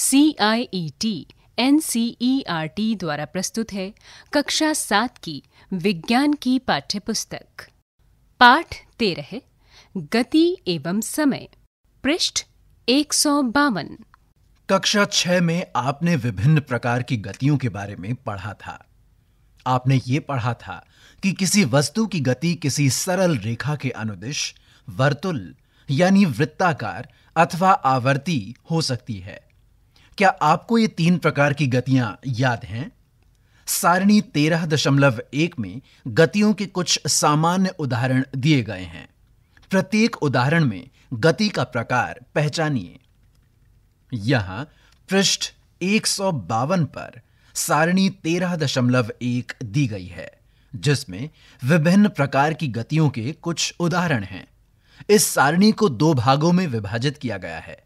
C I E T N C E R T द्वारा प्रस्तुत है कक्षा सात की विज्ञान की पाठ्य पुस्तक पाठ तेरह गति एवं समय पृष्ठ एक सौ बावन कक्षा छह में आपने विभिन्न प्रकार की गतियों के बारे में पढ़ा था आपने ये पढ़ा था कि किसी वस्तु की गति किसी सरल रेखा के अनुदिश वर्तुल यानी वृत्ताकार अथवा आवर्ती हो सकती है क्या आपको ये तीन प्रकार की गतियां याद हैं सारणी तेरह दशमलव एक में गतियों के कुछ सामान्य उदाहरण दिए गए हैं प्रत्येक उदाहरण में गति का प्रकार पहचानिए यहां पृष्ठ एक सौ बावन पर सारणी तेरह दशमलव एक दी गई है जिसमें विभिन्न प्रकार की गतियों के कुछ उदाहरण हैं इस सारणी को दो भागों में विभाजित किया गया है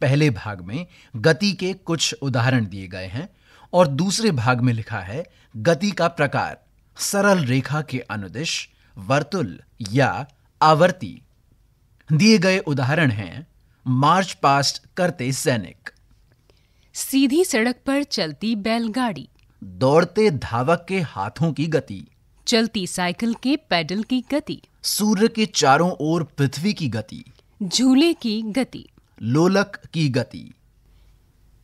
पहले भाग में गति के कुछ उदाहरण दिए गए हैं और दूसरे भाग में लिखा है गति का प्रकार सरल रेखा के अनुदिश वर्तुल या आवर्ती दिए गए उदाहरण हैं मार्च पास्ट करते सैनिक सीधी सड़क पर चलती बैलगाड़ी दौड़ते धावक के हाथों की गति चलती साइकिल के पैडल की गति सूर्य के चारों ओर पृथ्वी की गति झूले की गति लोलक की गति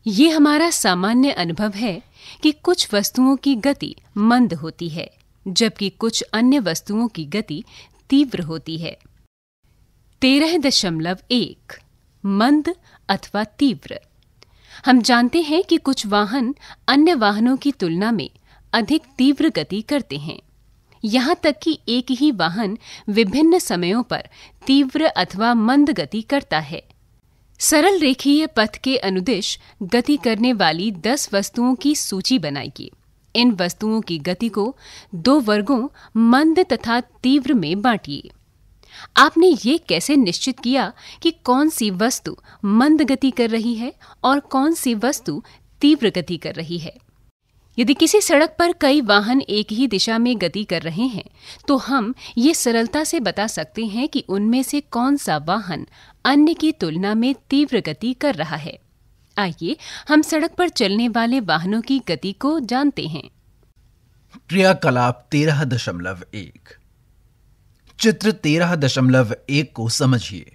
ये हमारा सामान्य अनुभव है कि कुछ वस्तुओं की गति मंद होती है जबकि कुछ अन्य वस्तुओं की गति तीव्र होती है तेरह दशमलव एक मंद अथवा तीव्र हम जानते हैं कि कुछ वाहन अन्य वाहनों की तुलना में अधिक तीव्र गति करते हैं यहाँ तक कि एक ही वाहन विभिन्न समयों पर तीव्र अथवा मंद गति करता है सरल रेखीय पथ के अनुदेश गति करने वाली दस वस्तुओं की सूची बनाएगी इन वस्तुओं की गति को दो वर्गों मंद तथा तीव्र में बांटिए आपने ये कैसे निश्चित किया कि कौन सी वस्तु मंद गति कर रही है और कौन सी वस्तु तीव्र गति कर रही है यदि किसी सड़क पर कई वाहन एक ही दिशा में गति कर रहे हैं तो हम ये सरलता से बता सकते हैं कि उनमें से कौन सा वाहन अन्य की तुलना में तीव्र गति कर रहा है आइए हम सड़क पर चलने वाले वाहनों की गति को जानते हैं क्रियाकलाप तेरह दशमलव एक चित्र तेरह दशमलव एक को समझिए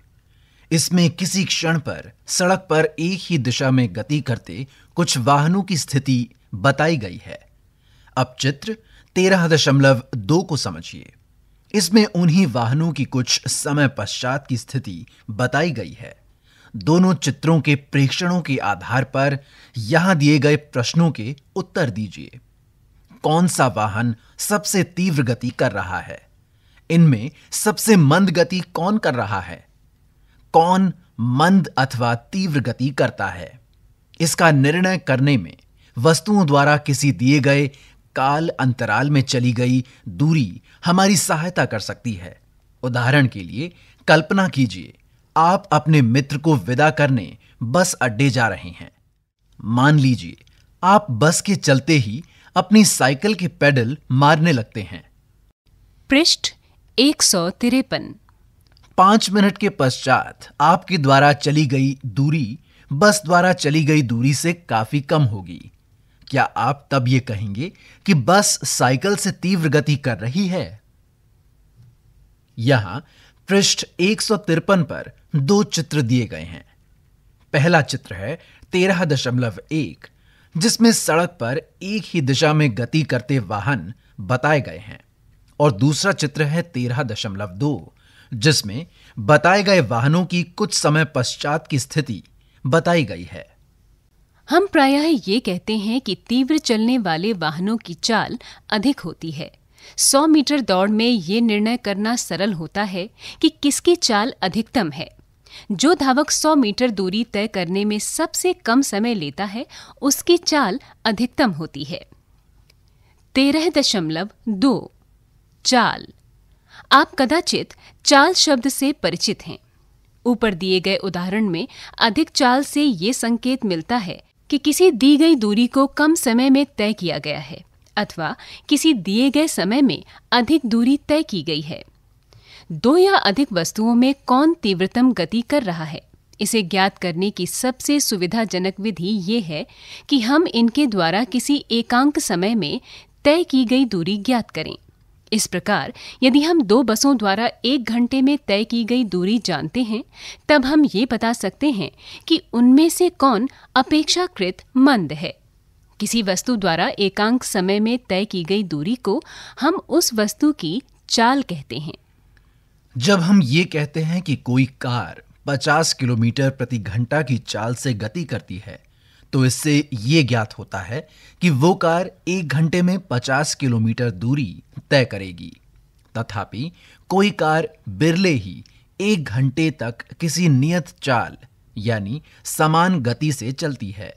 इसमें किसी क्षण पर सड़क पर एक ही दिशा में गति करते कुछ वाहनों की स्थिति बताई गई है अब चित्र तेरह दशमलव दो को समझिए इसमें उन्हीं वाहनों की कुछ समय पश्चात की स्थिति बताई गई है दोनों चित्रों के प्रेक्षणों के आधार पर यहां दिए गए प्रश्नों के उत्तर दीजिए कौन सा वाहन सबसे तीव्र गति कर रहा है इनमें सबसे मंद गति कौन कर रहा है कौन मंद अथवा तीव्र गति करता है इसका निर्णय करने में वस्तुओं द्वारा किसी दिए गए काल अंतराल में चली गई दूरी हमारी सहायता कर सकती है उदाहरण के लिए कल्पना कीजिए आप अपने मित्र को विदा करने बस अड्डे जा रहे हैं मान लीजिए आप बस के चलते ही अपनी साइकिल के पेडल मारने लगते हैं पृष्ठ एक सौ तिरपन पांच मिनट के पश्चात आपके द्वारा चली गई दूरी बस द्वारा चली गई दूरी से काफी कम होगी क्या आप तब ये कहेंगे कि बस साइकिल से तीव्र गति कर रही है यहां पृष्ठ एक पर दो चित्र दिए गए हैं पहला चित्र है तेरह दशमलव एक जिसमें सड़क पर एक ही दिशा में गति करते वाहन बताए गए हैं और दूसरा चित्र है तेरह दशमलव दो जिसमें बताए गए वाहनों की कुछ समय पश्चात की स्थिति बताई गई है हम प्रायः ये कहते हैं कि तीव्र चलने वाले वाहनों की चाल अधिक होती है 100 मीटर दौड़ में ये निर्णय करना सरल होता है कि किसकी चाल अधिकतम है जो धावक 100 मीटर दूरी तय करने में सबसे कम समय लेता है उसकी चाल अधिकतम होती है तेरह दशमलव दो चाल आप कदाचित चाल शब्द से परिचित हैं ऊपर दिए गए उदाहरण में अधिक चाल से ये संकेत मिलता है कि किसी दी गई दूरी को कम समय में तय किया गया है अथवा किसी दिए गए समय में अधिक दूरी तय की गई है दो या अधिक वस्तुओं में कौन तीव्रतम गति कर रहा है इसे ज्ञात करने की सबसे सुविधाजनक विधि ये है कि हम इनके द्वारा किसी एकांक समय में तय की गई दूरी ज्ञात करें इस प्रकार यदि हम दो बसों द्वारा एक घंटे में तय की गई दूरी जानते हैं तब हम ये बता सकते हैं कि उनमें से कौन अपेक्षाकृत मंद है किसी वस्तु द्वारा एकांक समय में तय की गई दूरी को हम उस वस्तु की चाल कहते हैं जब हम ये कहते हैं कि कोई कार 50 किलोमीटर प्रति घंटा की चाल से गति करती है तो इससे ये ज्ञात होता है कि वो कार एक घंटे में 50 किलोमीटर दूरी तय करेगी तथापि कोई कार बिरले ही एक घंटे तक किसी नियत चाल यानी समान गति से चलती है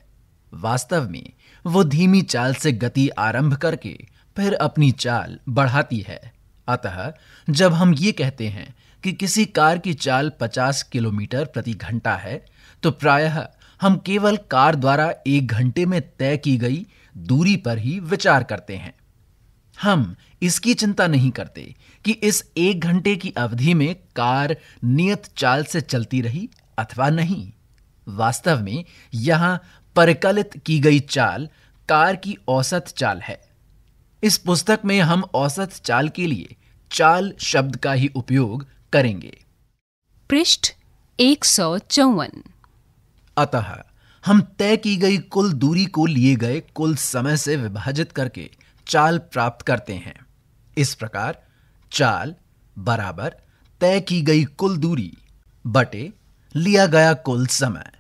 वास्तव में वो धीमी चाल से गति आरंभ करके फिर अपनी चाल बढ़ाती है अतः जब हम ये कहते हैं कि किसी कार की चाल 50 किलोमीटर प्रति घंटा है तो प्रायः हम केवल कार द्वारा एक घंटे में तय की गई दूरी पर ही विचार करते हैं हम इसकी चिंता नहीं करते कि इस एक घंटे की अवधि में कार नियत चाल से चलती रही अथवा नहीं वास्तव में यहां परिकलित की गई चाल कार की औसत चाल है इस पुस्तक में हम औसत चाल के लिए चाल शब्द का ही उपयोग करेंगे पृष्ठ एक सौ चौवन अतः हम तय की गई कुल दूरी को लिए गए कुल समय से विभाजित करके चाल प्राप्त करते हैं इस प्रकार चाल बराबर तय की गई कुल दूरी बटे लिया गया कुल समय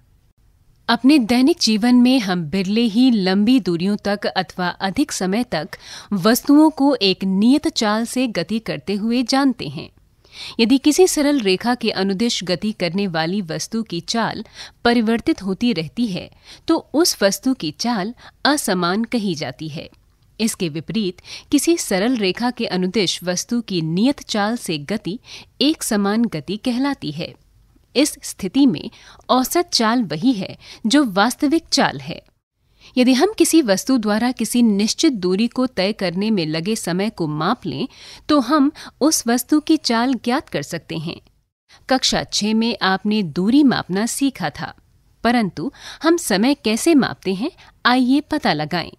अपने दैनिक जीवन में हम बिरले ही लंबी दूरियों तक अथवा अधिक समय तक वस्तुओं को एक नियत चाल से गति करते हुए जानते हैं यदि किसी सरल रेखा के अनुदेश गति करने वाली वस्तु की चाल परिवर्तित होती रहती है तो उस वस्तु की चाल असमान कही जाती है इसके विपरीत किसी सरल रेखा के अनुदेश वस्तु की नियत चाल से गति एक समान गति कहलाती है इस स्थिति में औसत चाल वही है जो वास्तविक चाल है यदि हम किसी वस्तु द्वारा किसी निश्चित दूरी को तय करने में लगे समय को माप लें तो हम उस वस्तु की चाल ज्ञात कर सकते हैं कक्षा छः में आपने दूरी मापना सीखा था परंतु हम समय कैसे मापते हैं आइए पता लगाएं।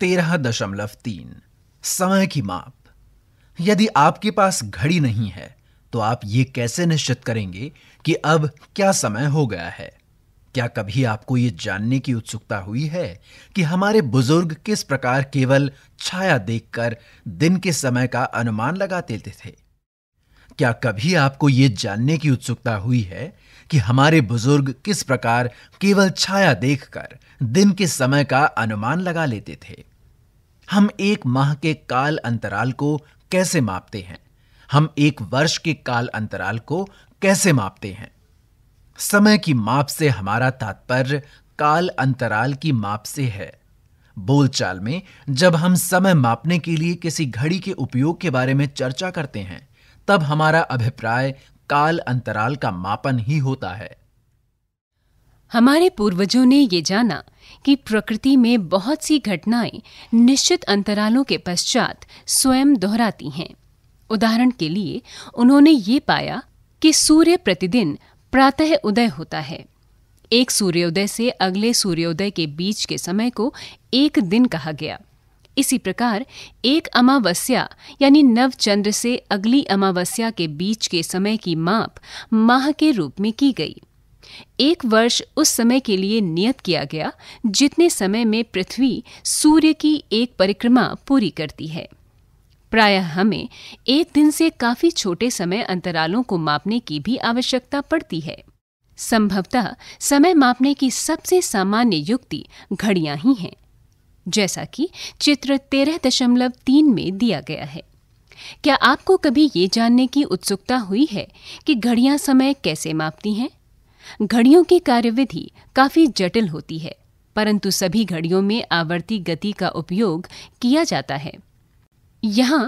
तेरह दशमलव तीन समय की माप यदि आपके पास घड़ी नहीं है तो आप ये कैसे निश्चित करेंगे कि अब क्या समय हो गया है क्या कभी आपको ये जानने की उत्सुकता हुई है कि हमारे बुजुर्ग किस प्रकार केवल छाया देखकर दिन के समय का अनुमान लगाते थे क्या कभी आपको ये जानने की उत्सुकता हुई है कि हमारे बुजुर्ग किस प्रकार केवल छाया देखकर दिन के समय का अनुमान लगा लेते थे हम एक माह के काल अंतराल को कैसे मापते हैं हम एक वर्ष के काल अंतराल को कैसे मापते हैं समय की माप से हमारा तात्पर्य काल अंतराल की माप से है बोलचाल में जब हम समय मापने के लिए किसी घड़ी के उपयोग के बारे में चर्चा करते हैं तब हमारा अभिप्राय काल अंतराल का मापन ही होता है हमारे पूर्वजों ने ये जाना कि प्रकृति में बहुत सी घटनाएं निश्चित अंतरालों के पश्चात स्वयं दोहराती हैं उदाहरण के लिए उन्होंने ये पाया कि सूर्य प्रतिदिन प्रातः उदय होता है एक सूर्योदय से अगले सूर्योदय के बीच के समय को एक दिन कहा गया इसी प्रकार एक अमावस्या यानी नव चंद्र से अगली अमावस्या के बीच के समय की माप माह के रूप में की गई एक वर्ष उस समय के लिए नियत किया गया जितने समय में पृथ्वी सूर्य की एक परिक्रमा पूरी करती है प्रायः हमें एक दिन से काफी छोटे समय अंतरालों को मापने की भी आवश्यकता पड़ती है संभवतः समय मापने की सबसे सामान्य युक्ति घड़ियां ही हैं जैसा कि चित्र तेरह दशमलव तीन में दिया गया है क्या आपको कभी ये जानने की उत्सुकता हुई है कि घड़ियां समय कैसे मापती हैं घड़ियों की कार्यविधि काफी जटिल होती है परंतु सभी घड़ियों में आवर्ती गति का उपयोग किया जाता है यहाँ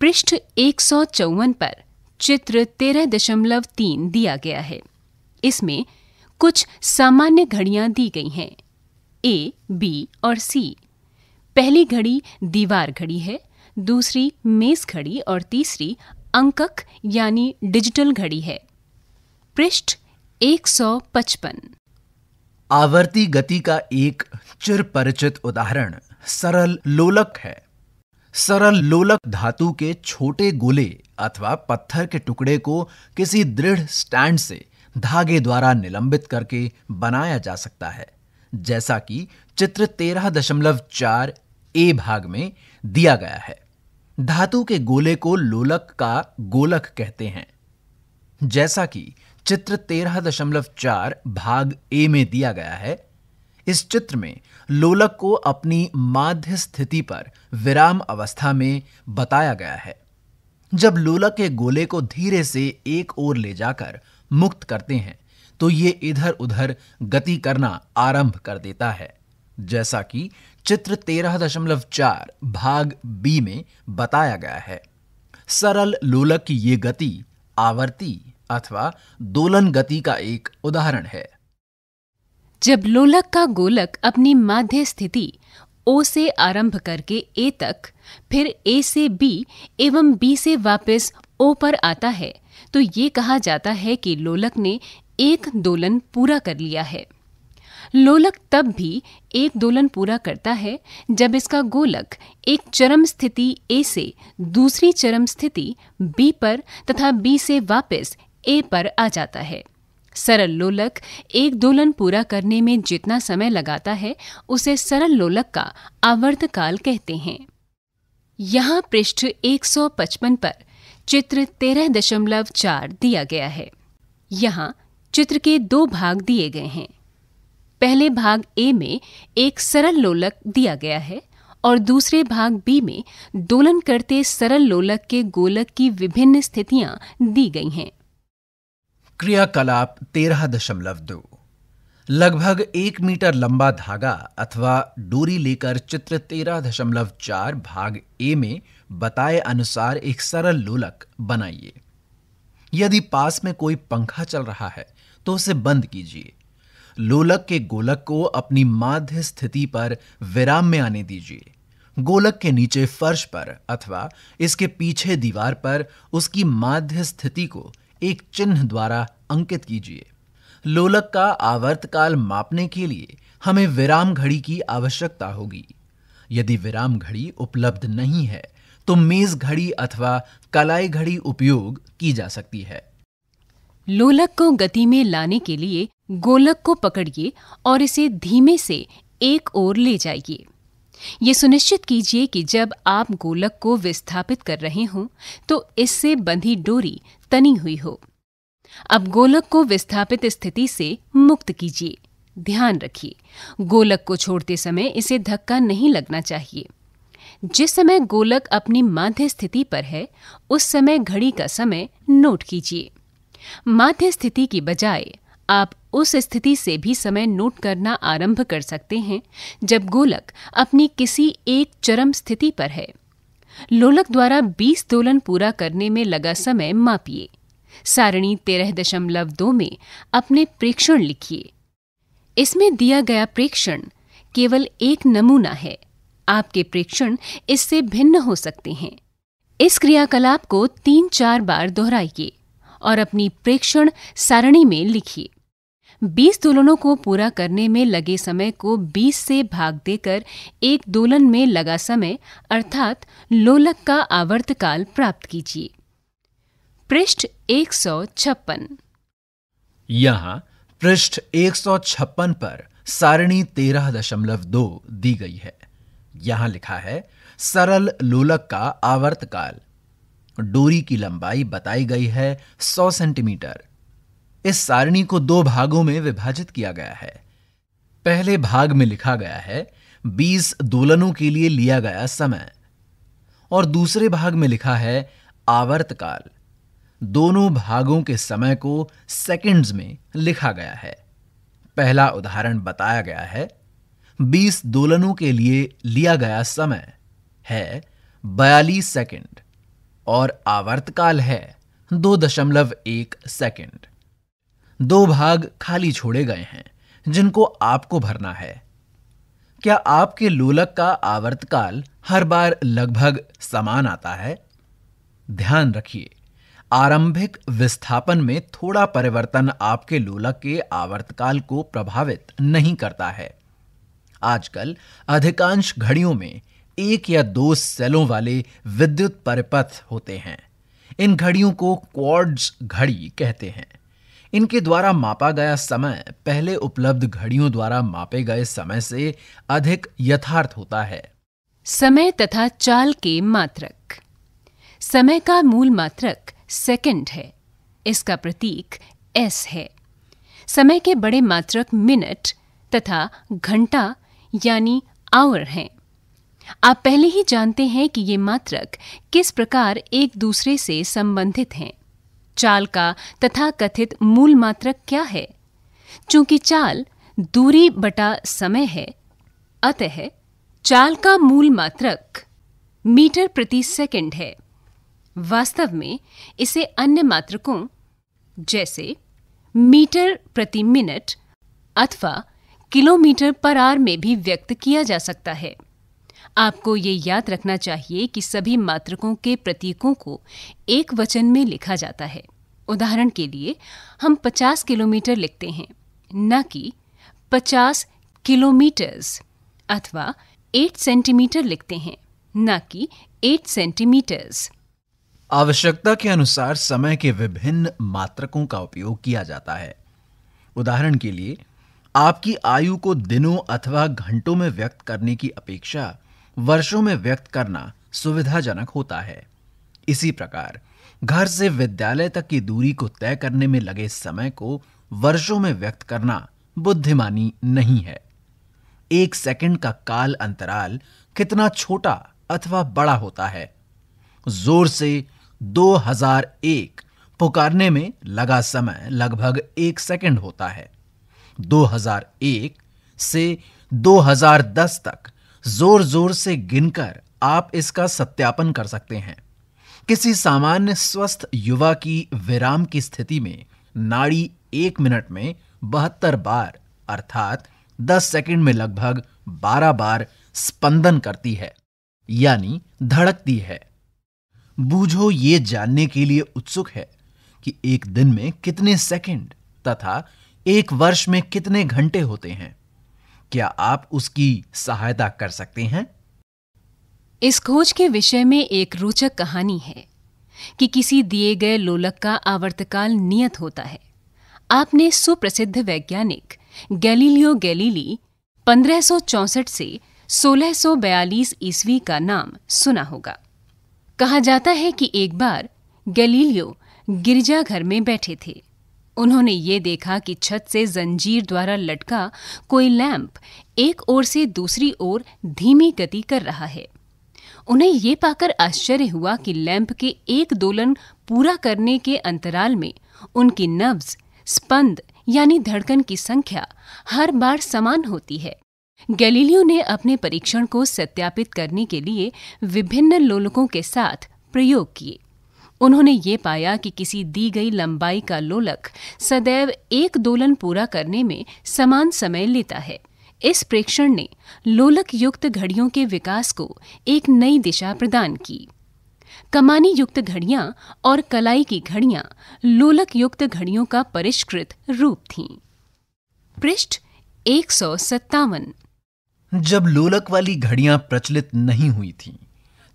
पृष्ठ एक पर चित्र 13.3 दिया गया है इसमें कुछ सामान्य घड़ियां दी गई हैं ए बी और सी पहली घड़ी दीवार घड़ी है दूसरी मेज घड़ी और तीसरी अंकक यानी डिजिटल घड़ी है पृष्ठ 155 आवर्ती गति का एक चिर परिचित उदाहरण सरल लोलक है सरल लोलक धातु के छोटे गोले अथवा पत्थर के टुकड़े को किसी दृढ़ स्टैंड से धागे द्वारा निलंबित करके बनाया जा सकता है जैसा कि चित्र तेरह दशमलव चार ए भाग में दिया गया है धातु के गोले को लोलक का गोलक कहते हैं जैसा कि चित्र तेरह दशमलव चार भाग ए में दिया गया है इस चित्र में लोलक को अपनी माध्य स्थिति पर विराम अवस्था में बताया गया है जब लोलक के गोले को धीरे से एक ओर ले जाकर मुक्त करते हैं तो ये इधर उधर गति करना आरंभ कर देता है जैसा कि चित्र 13.4 भाग बी में बताया गया है सरल लोलक की ये गति आवर्ती अथवा दोलन गति का एक उदाहरण है जब लोलक का गोलक अपनी माध्य स्थिति ओ से आरंभ करके ए तक फिर ए से बी एवं बी से वापस ओ पर आता है तो ये कहा जाता है कि लोलक ने एक दोलन पूरा कर लिया है लोलक तब भी एक दोलन पूरा करता है जब इसका गोलक एक चरम स्थिति ए से दूसरी चरम स्थिति बी पर तथा बी से वापस ए पर आ जाता है सरल लोलक एक दोलन पूरा करने में जितना समय लगाता है उसे सरल लोलक का आवर्त काल कहते हैं यहाँ पृष्ठ 155 पर चित्र 13.4 दिया गया है यहाँ चित्र के दो भाग दिए गए हैं पहले भाग ए में एक सरल लोलक दिया गया है और दूसरे भाग बी में दोलन करते सरल लोलक के गोलक की विभिन्न स्थितियां दी गई हैं क्रियाकलाप तेरह दशमलव दो लगभग एक मीटर लंबा धागा अथवा डोरी लेकर चित्र तेरह दशमलव चार भाग ए में बताए अनुसार एक सरल लोलक बनाइए यदि पास में कोई पंखा चल रहा है तो उसे बंद कीजिए लोलक के गोलक को अपनी माध्य स्थिति पर विराम में आने दीजिए गोलक के नीचे फर्श पर अथवा इसके पीछे दीवार पर उसकी माध्य स्थिति को एक चिन्ह द्वारा अंकित कीजिए लोलक का आवर्तकाल मापने के लिए हमें विराम घड़ी की आवश्यकता होगी यदि विराम घड़ी उपलब्ध नहीं है तो मेज घड़ी अथवा कलाई घड़ी उपयोग की जा सकती है लोलक को गति में लाने के लिए गोलक को पकड़िए और इसे धीमे से एक ओर ले जाइए ये सुनिश्चित कीजिए कि जब आप गोलक को विस्थापित कर रहे हों तो इससे बंधी डोरी तनी हुई हो अब गोलक को विस्थापित स्थिति से मुक्त कीजिए ध्यान रखिए गोलक को छोड़ते समय इसे धक्का नहीं लगना चाहिए जिस समय गोलक अपनी माध्य स्थिति पर है उस समय घड़ी का समय नोट कीजिए माध्य स्थिति की बजाय आप उस स्थिति से भी समय नोट करना आरंभ कर सकते हैं जब गोलक अपनी किसी एक चरम स्थिति पर है लोलक द्वारा 20 दोलन पूरा करने में लगा समय मापिए सारणी तेरह दशमलव दो में अपने प्रेक्षण लिखिए इसमें दिया गया प्रेक्षण केवल एक नमूना है आपके प्रेक्षण इससे भिन्न हो सकते हैं इस क्रियाकलाप को तीन चार बार दोहराइए और अपनी प्रेक्षण सारणी में लिखिए बीस दोलनों को पूरा करने में लगे समय को बीस से भाग देकर एक दोलन में लगा समय अर्थात लोलक का आवर्तकाल प्राप्त कीजिए पृष्ठ एक सौ छप्पन यहाँ पृष्ठ एक सौ छप्पन पर सारणी तेरह दशमलव दो दी गई है यहाँ लिखा है सरल लोलक का आवर्तकाल काल डोरी की लंबाई बताई गई है 100 सेंटीमीटर इस सारणी को दो भागों में विभाजित किया गया है पहले भाग में लिखा गया है बीस दोलनों के लिए लिया गया समय और दूसरे भाग में लिखा है आवर्तकाल दोनों भागों के समय को सेकंड्स में लिखा गया है पहला उदाहरण बताया गया है बीस दोलनों के लिए लिया गया समय है बयालीस सेकंड और आवर्तकाल है दो दशमलव एक सेकेंड दो भाग खाली छोड़े गए हैं जिनको आपको भरना है क्या आपके लोलक का आवर्तकाल हर बार लगभग समान आता है ध्यान रखिए आरंभिक विस्थापन में थोड़ा परिवर्तन आपके लोलक के आवर्तकाल को प्रभावित नहीं करता है आजकल अधिकांश घड़ियों में एक या दो सेलों वाले विद्युत परिपथ होते हैं इन घड़ियों को क्वार्ड्स घड़ी कहते हैं इनके द्वारा मापा गया समय पहले उपलब्ध घड़ियों द्वारा मापे गए समय से अधिक यथार्थ होता है समय तथा चाल के मात्रक समय का मूल मात्रक सेकंड है इसका प्रतीक एस है समय के बड़े मात्रक मिनट तथा घंटा यानी आवर हैं आप पहले ही जानते हैं कि ये मात्रक किस प्रकार एक दूसरे से संबंधित हैं चाल का तथा कथित मूल मात्रक क्या है चूंकि चाल दूरी बटा समय है अतः चाल का मूल मात्रक मीटर प्रति सेकंड है वास्तव में इसे अन्य मात्रकों जैसे मीटर प्रति मिनट अथवा किलोमीटर पर आर में भी व्यक्त किया जा सकता है आपको ये याद रखना चाहिए कि सभी मात्रकों के प्रतीकों को एक वचन में लिखा जाता है उदाहरण के लिए हम 50 किलोमीटर लिखते हैं न कि 50 किलोमीटर्स अथवा 8 सेंटीमीटर लिखते हैं न कि 8 सेंटीमीटर्स आवश्यकता के अनुसार समय के विभिन्न मात्रकों का उपयोग किया जाता है उदाहरण के लिए आपकी आयु को दिनों अथवा घंटों में व्यक्त करने की अपेक्षा वर्षों में व्यक्त करना सुविधाजनक होता है इसी प्रकार घर से विद्यालय तक की दूरी को तय करने में लगे समय को वर्षों में व्यक्त करना बुद्धिमानी नहीं है एक सेकंड का काल अंतराल कितना छोटा अथवा बड़ा होता है जोर से 2001 पुकारने में लगा समय लगभग एक सेकंड होता है 2001 से 2010 तक जोर जोर से गिनकर आप इसका सत्यापन कर सकते हैं किसी सामान्य स्वस्थ युवा की विराम की स्थिति में नाड़ी एक मिनट में बहत्तर बार अर्थात 10 सेकंड में लगभग 12 बार स्पंदन करती है यानी धड़कती है बूझो ये जानने के लिए उत्सुक है कि एक दिन में कितने सेकंड तथा एक वर्ष में कितने घंटे होते हैं क्या आप उसकी सहायता कर सकते हैं इस खोज के विषय में एक रोचक कहानी है कि किसी दिए गए लोलक का आवर्तकाल नियत होता है आपने सुप्रसिद्ध वैज्ञानिक गैलीलियो गैलीली 1564 से 1642 ईस्वी का नाम सुना होगा कहा जाता है कि एक बार गैलीलियो गिरजाघर में बैठे थे उन्होंने ये देखा कि छत से जंजीर द्वारा लटका कोई लैंप एक ओर से दूसरी ओर धीमी गति कर रहा है उन्हें ये पाकर आश्चर्य हुआ कि लैंप के एक दोलन पूरा करने के अंतराल में उनकी नब्ज स्पंद यानी धड़कन की संख्या हर बार समान होती है गैलीलियो ने अपने परीक्षण को सत्यापित करने के लिए विभिन्न लोलकों के साथ प्रयोग किए उन्होंने ये पाया कि किसी दी गई लंबाई का लोलक सदैव एक दोलन पूरा करने में समान समय लेता है इस प्रेक्षण ने लोलक युक्त घड़ियों के विकास को एक नई दिशा प्रदान की कमानी युक्त घड़ियां और कलाई की घड़ियां लोलक युक्त घड़ियों का परिष्कृत रूप थीं। पृष्ठ एक जब लोलक वाली घड़ियां प्रचलित नहीं हुई थीं,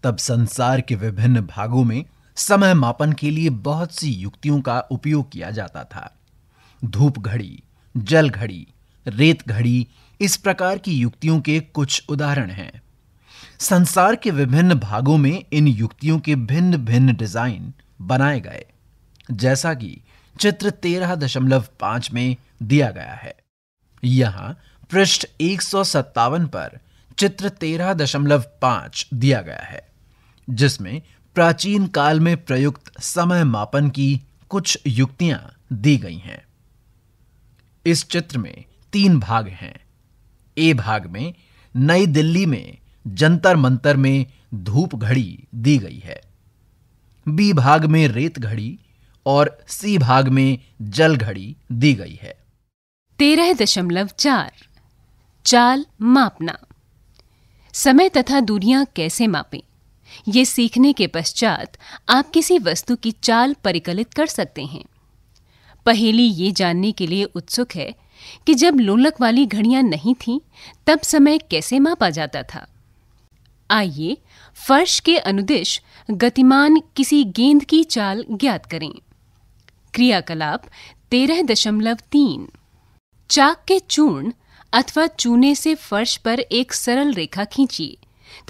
तब संसार के विभिन्न भागों में समय मापन के लिए बहुत सी युक्तियों का उपयोग किया जाता था धूप घड़ी जल घड़ी रेत घड़ी इस प्रकार की युक्तियों के कुछ उदाहरण हैं संसार के विभिन्न भागों में इन युक्तियों के भिन्न भिन्न डिजाइन बनाए गए जैसा कि चित्र तेरह दशमलव पांच में दिया गया है यहां पृष्ठ एक सौ सत्तावन पर चित्र तेरह दशमलव पांच दिया गया है जिसमें प्राचीन काल में प्रयुक्त समय मापन की कुछ युक्तियां दी गई हैं इस चित्र में तीन भाग हैं ए भाग में नई दिल्ली में जंतर मंतर में धूप घड़ी दी गई है बी भाग में रेत घड़ी और सी भाग में जल घड़ी दी गई है तेरह दशमलव चार चाल मापना समय तथा दूरियां कैसे मापें ये सीखने के पश्चात आप किसी वस्तु की चाल परिकलित कर सकते हैं पहेली ये जानने के लिए उत्सुक है कि जब लोलक वाली घड़ियां नहीं थीं तब समय कैसे मापा जाता था आइए फर्श के अनुदेश गतिमान किसी गेंद की चाल ज्ञात करें क्रियाकलाप तेरह दशमलव तीन चाक के चूर्ण अथवा चूने से फर्श पर एक सरल रेखा खींचिए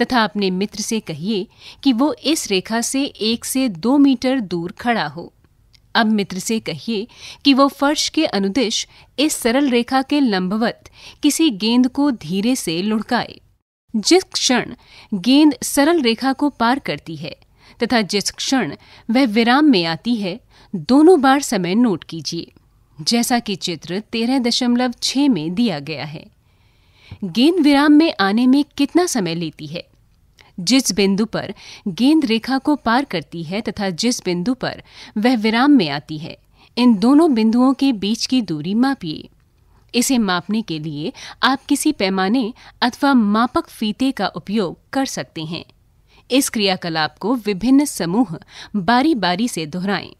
तथा अपने मित्र से कहिए कि वो इस रेखा से एक से दो मीटर दूर खड़ा हो अब मित्र से कहिए कि वो फर्श के अनुदिश इस सरल रेखा के लंबवत किसी गेंद को धीरे से लुढ़काए जिस क्षण गेंद सरल रेखा को पार करती है तथा जिस क्षण वह विराम में आती है दोनों बार समय नोट कीजिए जैसा कि चित्र तेरह दशमलव छ में दिया गया है गेंद विराम में आने में कितना समय लेती है जिस बिंदु पर गेंद रेखा को पार करती है तथा जिस बिंदु पर वह विराम में आती है इन दोनों बिंदुओं के बीच की दूरी मापिए इसे मापने के लिए आप किसी पैमाने अथवा मापक फीते का उपयोग कर सकते हैं इस क्रियाकलाप को विभिन्न समूह बारी बारी से दोहराएं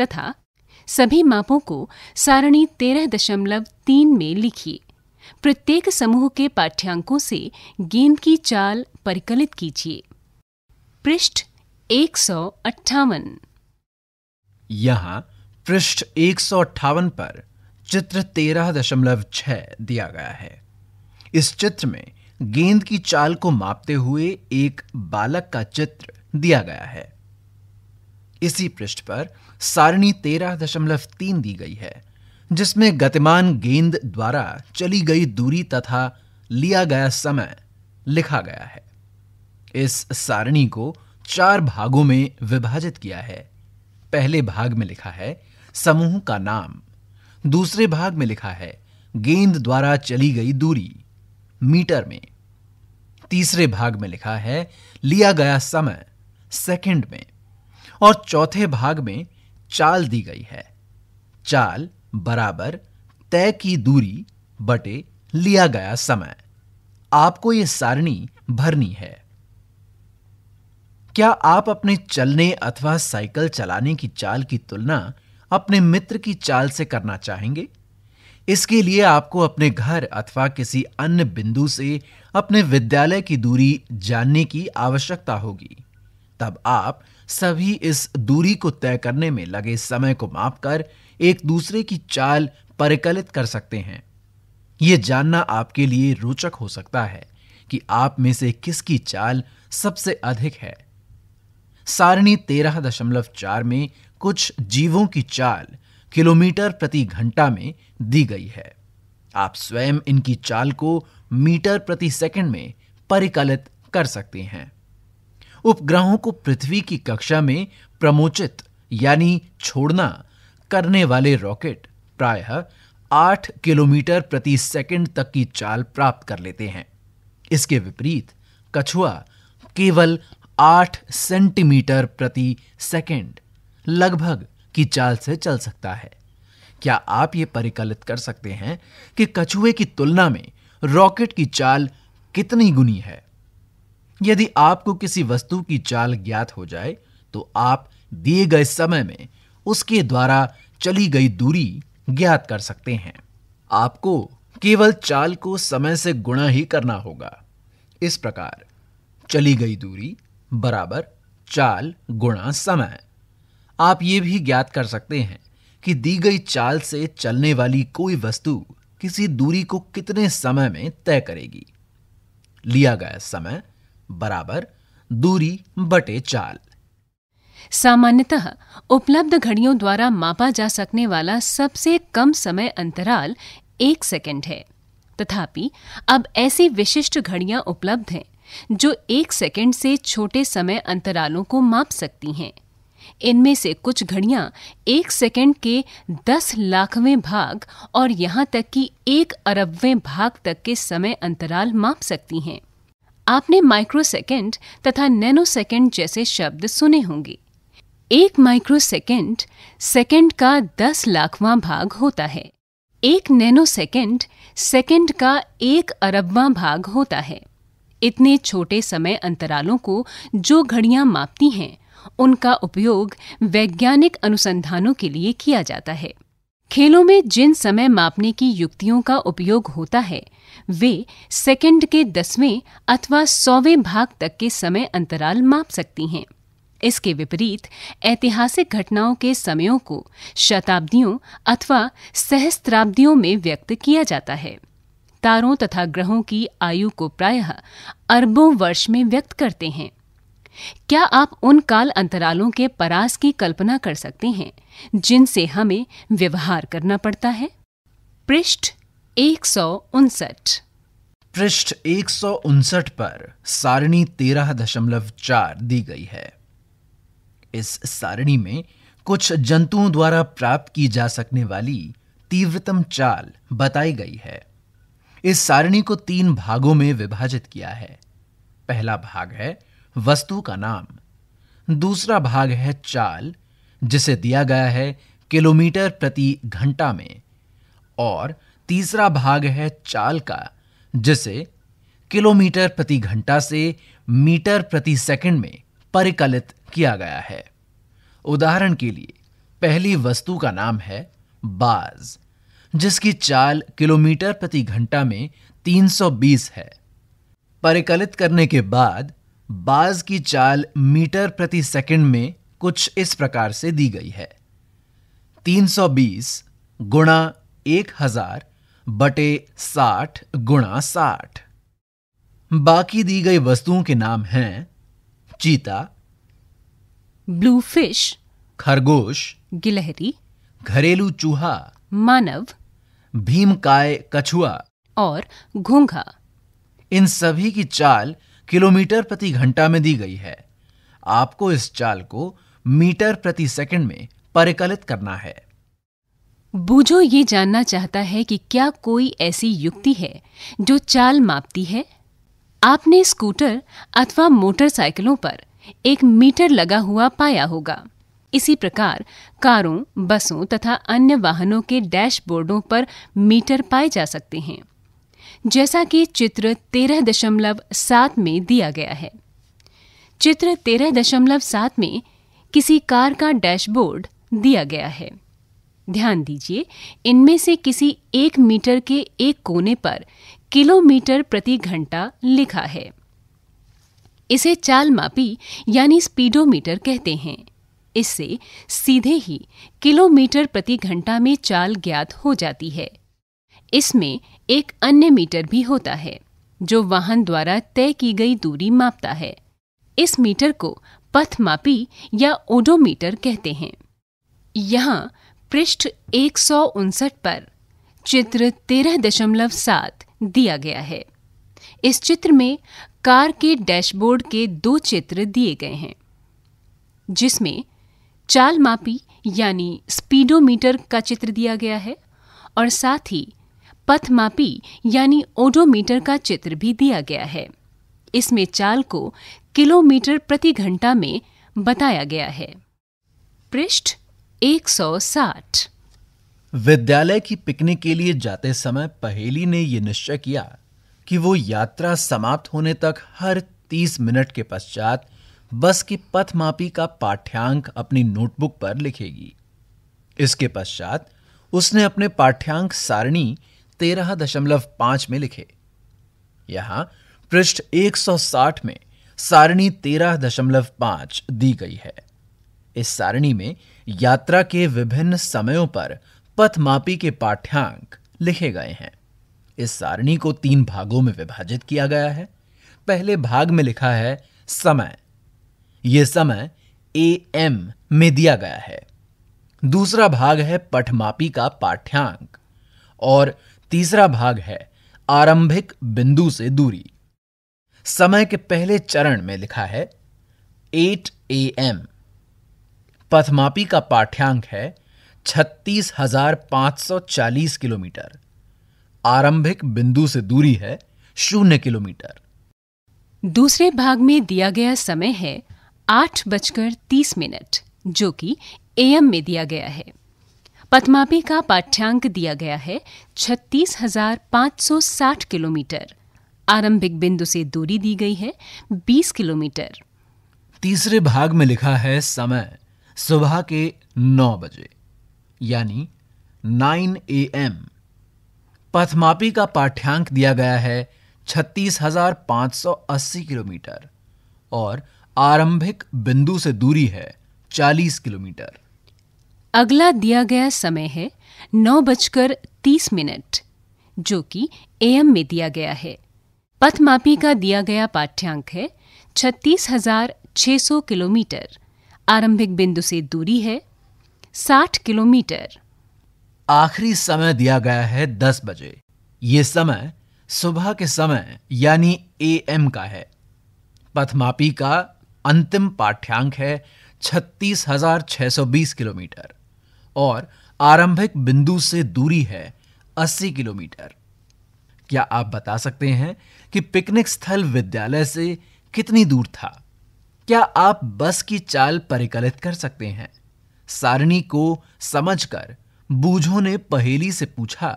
तथा सभी मापों को सारणी तेरह दशमलव तीन में लिखिए प्रत्येक समूह के पाठ्यांकों से गेंद की चाल परिकलित कीजिए पृष्ठ एक सौ अट्ठावन यहाँ पृष्ठ एक सौ अट्ठावन पर चित्र तेरह दशमलव छह दिया गया है इस चित्र में गेंद की चाल को मापते हुए एक बालक का चित्र दिया गया है इसी पृष्ठ पर सारणी तेरह दशमलव तीन दी गई है जिसमें गतिमान गेंद द्वारा चली गई दूरी तथा लिया गया समय लिखा गया है इस सारणी को चार भागों में विभाजित किया है पहले भाग में लिखा है समूह का नाम दूसरे भाग में लिखा है गेंद द्वारा चली गई दूरी मीटर में तीसरे भाग में लिखा है लिया गया समय सेकंड में और चौथे भाग में चाल दी गई है चाल बराबर तय की दूरी बटे लिया गया समय आपको यह सारणी भरनी है क्या आप अपने चलने अथवा साइकिल चलाने की चाल की तुलना अपने मित्र की चाल से करना चाहेंगे इसके लिए आपको अपने घर अथवा किसी अन्य बिंदु से अपने विद्यालय की दूरी जानने की आवश्यकता होगी तब आप सभी इस दूरी को तय करने में लगे समय को मापकर एक दूसरे की चाल परिकलित कर सकते हैं यह जानना आपके लिए रोचक हो सकता है कि आप में से किसकी चाल सबसे अधिक है सारणी तेरह दशमलव चार में कुछ जीवों की चाल किलोमीटर प्रति घंटा में दी गई है आप स्वयं इनकी चाल को मीटर प्रति सेकंड में परिकलित कर सकते हैं उपग्रहों को पृथ्वी की कक्षा में प्रमोचित यानी छोड़ना करने वाले रॉकेट प्रायः 8 किलोमीटर प्रति सेकंड तक की चाल प्राप्त कर लेते हैं इसके विपरीत कछुआ केवल 8 सेंटीमीटर प्रति सेकंड लगभग की चाल से चल सकता है क्या आप ये परिकलित कर सकते हैं कि कछुए की तुलना में रॉकेट की चाल कितनी गुनी है यदि आपको किसी वस्तु की चाल ज्ञात हो जाए तो आप दिए गए समय में उसके द्वारा चली गई दूरी ज्ञात कर सकते हैं आपको केवल चाल को समय से गुणा ही करना होगा इस प्रकार चली गई दूरी बराबर चाल गुणा समय आप ये भी ज्ञात कर सकते हैं कि दी गई चाल से चलने वाली कोई वस्तु किसी दूरी को कितने समय में तय करेगी लिया गया समय बराबर दूरी बटे चाल सामान्यतः उपलब्ध घड़ियों द्वारा मापा जा सकने वाला सबसे कम समय अंतराल एक सेकंड है तथापि अब ऐसी विशिष्ट घड़ियां उपलब्ध हैं जो एक सेकंड से छोटे समय अंतरालों को माप सकती हैं इनमें से कुछ घड़ियां एक सेकंड के दस लाखवें भाग और यहां तक कि एक अरबवें भाग तक के समय अंतराल माप सकती हैं आपने माइक्रोसेकंड तथा नैनोसेकंड जैसे शब्द सुने होंगे एक माइक्रोसेकेंड सेकेंड का दस लाखवां भाग होता है एक नैनो सेकेंड सेकेंड का एक अरबवां भाग होता है इतने छोटे समय अंतरालों को जो घड़ियां मापती हैं उनका उपयोग वैज्ञानिक अनुसंधानों के लिए किया जाता है खेलों में जिन समय मापने की युक्तियों का उपयोग होता है वे सेकंड के दसवें अथवा सौवें भाग तक के समय अंतराल माप सकती हैं इसके विपरीत ऐतिहासिक घटनाओं के समयों को शताब्दियों अथवा सहस्त्राब्दियों में व्यक्त किया जाता है तारों तथा ग्रहों की आयु को प्रायः अरबों वर्ष में व्यक्त करते हैं क्या आप उन काल अंतरालों के परास की कल्पना कर सकते हैं जिनसे हमें व्यवहार करना पड़ता है पृष्ठ एक पृष्ठ एक पर सारणी तेरह दशमलव चार दी गई है इस सारणी में कुछ जंतुओं द्वारा प्राप्त की जा सकने वाली तीव्रतम चाल बताई गई है इस सारणी को तीन भागों में विभाजित किया है पहला भाग है वस्तु का नाम दूसरा भाग है चाल जिसे दिया गया है किलोमीटर प्रति घंटा में और तीसरा भाग है चाल का जिसे किलोमीटर प्रति घंटा से मीटर प्रति सेकंड में परिकलित किया गया है उदाहरण के लिए पहली वस्तु का नाम है बाज जिसकी चाल किलोमीटर प्रति घंटा में 320 है परिकलित करने के बाद बाज की चाल मीटर प्रति सेकंड में कुछ इस प्रकार से दी गई है 320 गुणा एक हजार बटे साठ गुणा साठ बाकी दी गई वस्तुओं के नाम हैं चीता ब्लू फिश खरगोश गिलहरी घरेलू चूहा मानव भीमकाय कछुआ और घोंघा इन सभी की चाल किलोमीटर प्रति घंटा में दी गई है आपको इस चाल को मीटर प्रति सेकंड में परिकलित करना है बूझो ये जानना चाहता है कि क्या कोई ऐसी युक्ति है जो चाल मापती है आपने स्कूटर अथवा मोटरसाइकिलों पर एक मीटर लगा हुआ पाया होगा इसी प्रकार कारों बसों तथा अन्य वाहनों के डैशबोर्डों पर मीटर पाए जा सकते हैं जैसा कि चित्र तेरह दशमलव सात में दिया गया है चित्र तेरह दशमलव सात में किसी कार का डैशबोर्ड दिया गया है ध्यान दीजिए इनमें से किसी एक मीटर के एक कोने पर किलोमीटर प्रति घंटा लिखा है इसे चाल मापी यानी स्पीडोमीटर कहते हैं इससे सीधे ही किलोमीटर प्रति घंटा में चाल ज्ञात हो जाती है इसमें एक अन्य मीटर भी होता है जो वाहन द्वारा तय की गई दूरी मापता है इस मीटर को पथ मापी या ओडोमीटर कहते हैं यहाँ पृष्ठ एक पर चित्र तेरह दशमलव सात दिया गया है इस चित्र में कार के डैशबोर्ड के दो चित्र दिए गए हैं जिसमें चाल मापी यानी स्पीडोमीटर का चित्र दिया गया है और साथ ही पथ मापी यानी ओडोमीटर का चित्र भी दिया गया है इसमें चाल को किलोमीटर प्रति घंटा में बताया गया है पृष्ठ 160 विद्यालय की पिकनिक के लिए जाते समय पहेली ने यह निश्चय किया कि वो यात्रा समाप्त होने तक हर तीस मिनट के पश्चात बस की पथमापी का पाठ्यांक अपनी नोटबुक पर लिखेगी इसके पश्चात उसने अपने पाठ्यांक सारणी तेरह दशमलव पांच में लिखे यहां पृष्ठ 160 में सारणी तेरह दशमलव पांच दी गई है इस सारणी में यात्रा के विभिन्न समयों पर पथमापी के पाठ्यांक लिखे गए हैं इस सारणी को तीन भागों में विभाजित किया गया है पहले भाग में लिखा है समय यह समय ए एम में दिया गया है दूसरा भाग है पठमापी का पाठ्यांक और तीसरा भाग है आरंभिक बिंदु से दूरी समय के पहले चरण में लिखा है 8 ए एम पथमापी का पाठ्यांक है छत्तीस हजार पांच सौ चालीस किलोमीटर आरंभिक बिंदु से दूरी है शून्य किलोमीटर दूसरे भाग में दिया गया समय है आठ बजकर तीस मिनट जो कि एएम में दिया गया है पथमापी का पाठ्यांक दिया गया है 36,560 किलोमीटर आरंभिक बिंदु से दूरी दी गई है 20 किलोमीटर तीसरे भाग में लिखा है समय सुबह के नौ बजे यानी 9 ए एम पथमापी का पाठ्यांक दिया गया है 36,580 किलोमीटर और आरंभिक बिंदु से दूरी है 40 किलोमीटर अगला दिया गया समय है नौ बजकर तीस मिनट जो कि एएम में दिया गया है पथमापी का दिया गया पाठ्यांक है 36,600 किलोमीटर आरंभिक बिंदु से दूरी है साठ किलोमीटर आखिरी समय दिया गया है दस बजे ये समय सुबह के समय यानी ए एम का है पथमापी का अंतिम पाठ्यांक है छत्तीस हजार सौ बीस किलोमीटर और आरंभिक बिंदु से दूरी है अस्सी किलोमीटर क्या आप बता सकते हैं कि पिकनिक स्थल विद्यालय से कितनी दूर था क्या आप बस की चाल परिकलित कर सकते हैं सारणी को समझकर बूझों ने पहेली से पूछा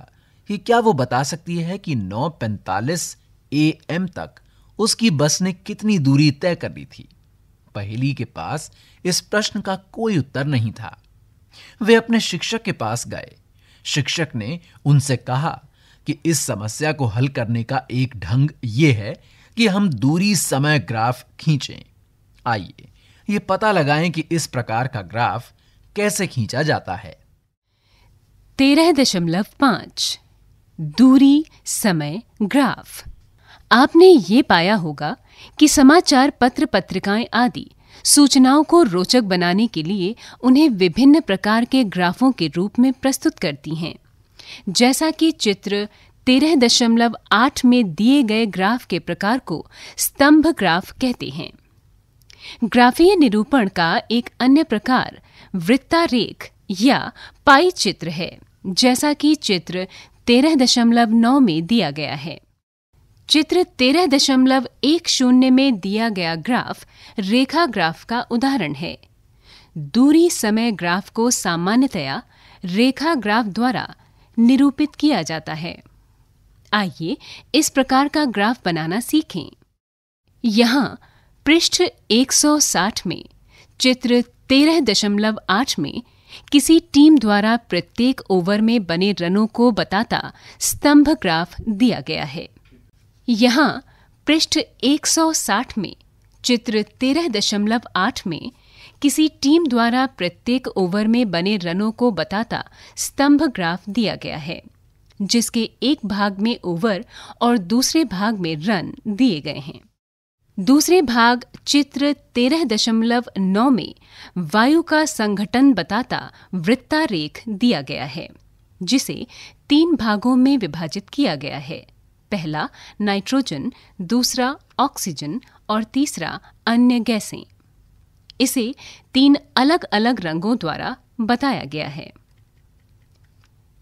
कि क्या वो बता सकती है कि 9:45 एएम तक उसकी बस ने कितनी दूरी तय कर ली थी पहेली के पास इस प्रश्न का कोई उत्तर नहीं था वे अपने शिक्षक के पास गए शिक्षक ने उनसे कहा कि इस समस्या को हल करने का एक ढंग यह है कि हम दूरी समय ग्राफ खींचें आइए ये पता लगाएं कि इस प्रकार का ग्राफ कैसे खींचा जाता है तेरह दशमलव पांच दूरी समय ग्राफ आपने ये पाया होगा कि समाचार पत्र पत्रिकाएं आदि सूचनाओं को रोचक बनाने के लिए उन्हें विभिन्न प्रकार के ग्राफों के रूप में प्रस्तुत करती हैं जैसा कि चित्र तेरह दशमलव आठ में दिए गए ग्राफ के प्रकार को स्तंभ ग्राफ कहते हैं ग्राफीय निरूपण का एक अन्य प्रकार वृत्तारेख या पाई चित्र है जैसा कि चित्र 13.9 में दिया गया है चित्र 13.10 में दिया गया ग्राफ रेखा ग्राफ का उदाहरण है दूरी समय ग्राफ को सामान्यतया रेखा ग्राफ द्वारा निरूपित किया जाता है आइए इस प्रकार का ग्राफ बनाना सीखें यहाँ पृष्ठ 160 में चित्र तेरह दशमलव आठ में किसी टीम द्वारा प्रत्येक ओवर में बने रनों को बताता स्तंभ ग्राफ दिया गया है यहाँ पृष्ठ 160 में चित्र 13.8 में किसी टीम द्वारा प्रत्येक ओवर में बने रनों को बताता स्तंभ ग्राफ दिया गया है जिसके एक भाग में ओवर और दूसरे भाग में रन दिए गए हैं दूसरे भाग चित्र तेरह दशमलव नौ में वायु का संगठन बताता वृत्तारेख दिया गया है जिसे तीन भागों में विभाजित किया गया है पहला नाइट्रोजन दूसरा ऑक्सीजन और तीसरा अन्य गैसें इसे तीन अलग अलग रंगों द्वारा बताया गया है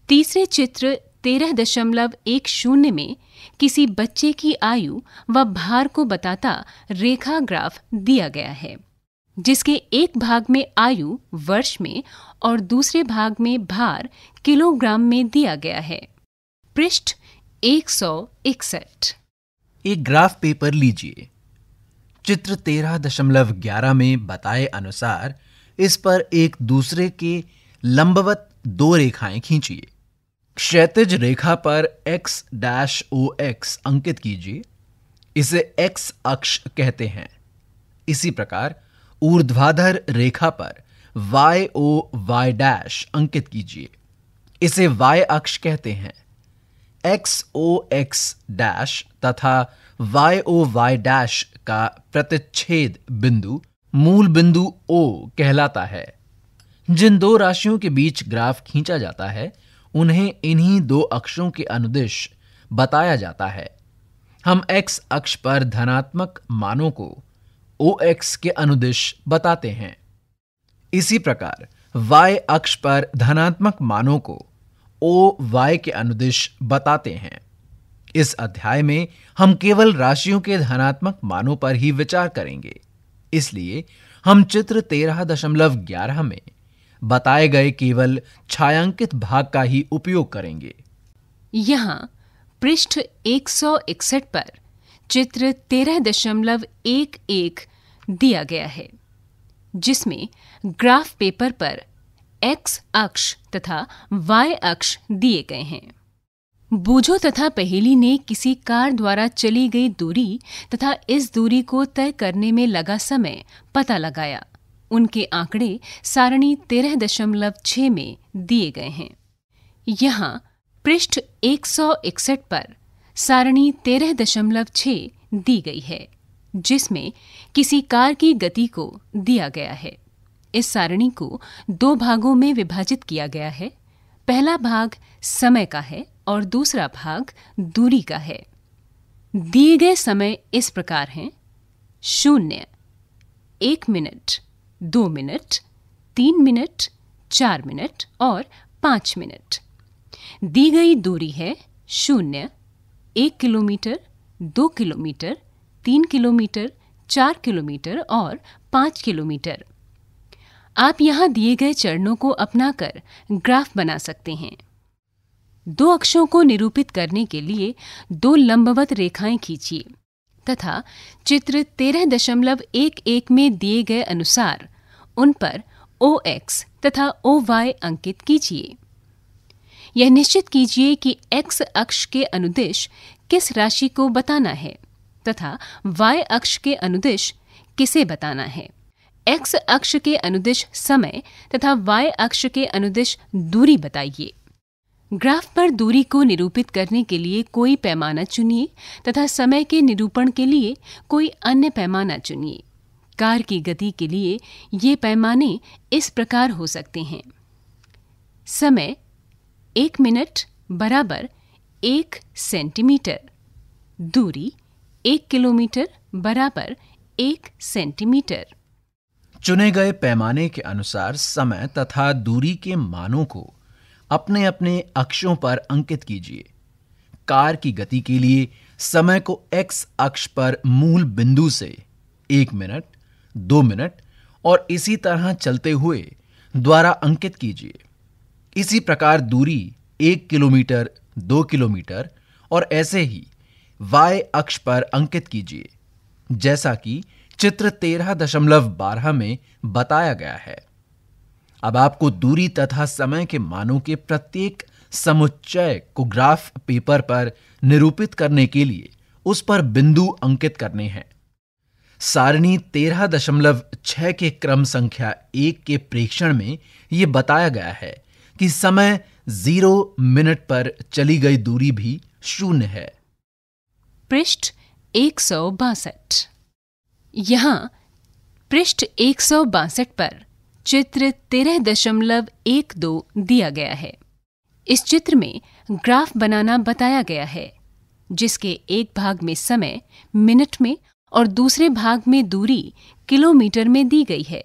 तीसरे चित्र तेरह दशमलव एक शून्य में किसी बच्चे की आयु व भार को बताता रेखा ग्राफ दिया गया है जिसके एक भाग में आयु वर्ष में और दूसरे भाग में भार किलोग्राम में दिया गया है पृष्ठ एक सौ इकसठ एक ग्राफ पेपर लीजिए चित्र तेरह दशमलव ग्यारह में बताए अनुसार इस पर एक दूसरे के लंबवत दो रेखाएं खींचिए क्षेत्रज रेखा पर x डैश ओ एक्स अंकित कीजिए इसे x अक्ष कहते हैं इसी प्रकार ऊर्ध्वाधर रेखा पर y ओ वाई डैश अंकित कीजिए इसे y अक्ष कहते हैं एक्स ओ एक्स डैश तथा वाई ओ वाई डैश का प्रतिच्छेद बिंदु मूल बिंदु ओ कहलाता है जिन दो राशियों के बीच ग्राफ खींचा जाता है उन्हें इन्हीं दो अक्षों के अनुदेश बताया जाता है हम x अक्ष पर धनात्मक मानों को ओ एक्स के अनुदेश बताते हैं इसी प्रकार y अक्ष पर धनात्मक मानों को ओ वाई के अनुदेश बताते हैं इस अध्याय में हम केवल राशियों के धनात्मक मानों पर ही विचार करेंगे इसलिए हम चित्र तेरह दशमलव ग्यारह में बताए गए केवल छायांकित भाग का ही उपयोग करेंगे यहाँ पृष्ठ इकसठ पर चित्र तेरह दशमलव एक एक दिया गया है जिसमें ग्राफ पेपर पर एक्स अक्ष तथा वाई अक्ष दिए गए हैं बूझो तथा पहेली ने किसी कार द्वारा चली गई दूरी तथा इस दूरी को तय करने में लगा समय पता लगाया उनके आंकड़े सारणी तेरह दशमलव छ में दिए गए हैं यहाँ पृष्ठ एक सौ इकसठ पर सारणी तेरह दशमलव छ दी गई है जिसमें किसी कार की गति को दिया गया है इस सारणी को दो भागों में विभाजित किया गया है पहला भाग समय का है और दूसरा भाग दूरी का है दिए गए समय इस प्रकार हैं शून्य एक मिनट दो मिनट तीन मिनट चार मिनट और पाँच मिनट दी गई दूरी है शून्य एक किलोमीटर दो किलोमीटर तीन किलोमीटर चार किलोमीटर और पाँच किलोमीटर आप यहाँ दिए गए चरणों को अपनाकर ग्राफ बना सकते हैं दो अक्षों को निरूपित करने के लिए दो लंबवत रेखाएं खींचिए तथा चित्र तेरह दशमलव एक एक में दिए गए अनुसार उन पर ओ एक्स तथा ओ वाई अंकित कीजिए यह निश्चित कीजिए कि एक्स अक्ष के अनुदेश किस राशि को बताना है तथा y अक्ष के अनुदेश किसे बताना है x अक्ष के अनुदिश समय तथा y अक्ष के अनुदिश दूरी बताइए ग्राफ पर दूरी को निरूपित करने के लिए कोई पैमाना चुनिए तथा समय के निरूपण के लिए कोई अन्य पैमाना चुनिए कार की गति के लिए ये पैमाने इस प्रकार हो सकते हैं समय एक मिनट बराबर एक सेंटीमीटर दूरी एक किलोमीटर बराबर एक सेंटीमीटर चुने गए पैमाने के अनुसार समय तथा दूरी के मानों को अपने अपने अक्षों पर अंकित कीजिए कार की गति के लिए समय को एक्स अक्ष पर मूल बिंदु से एक मिनट दो मिनट और इसी तरह चलते हुए द्वारा अंकित कीजिए इसी प्रकार दूरी एक किलोमीटर दो किलोमीटर और ऐसे ही वाय अक्ष पर अंकित कीजिए जैसा कि चित्र तेरह दशमलव बारह में बताया गया है अब आपको दूरी तथा समय के मानों के प्रत्येक समुच्चय को ग्राफ पेपर पर निरूपित करने के लिए उस पर बिंदु अंकित करने हैं सारणी तेरह दशमलव छह के क्रम संख्या एक के प्रेक्षण में यह बताया गया है कि समय जीरो मिनट पर चली गई दूरी भी शून्य है पृष्ठ एक सौ बासठ यहाँ पृष्ठ एक सौ बासठ पर चित्र तेरह दशमलव एक दो दिया गया है इस चित्र में ग्राफ बनाना बताया गया है जिसके एक भाग में समय मिनट में और दूसरे भाग में दूरी किलोमीटर में दी गई है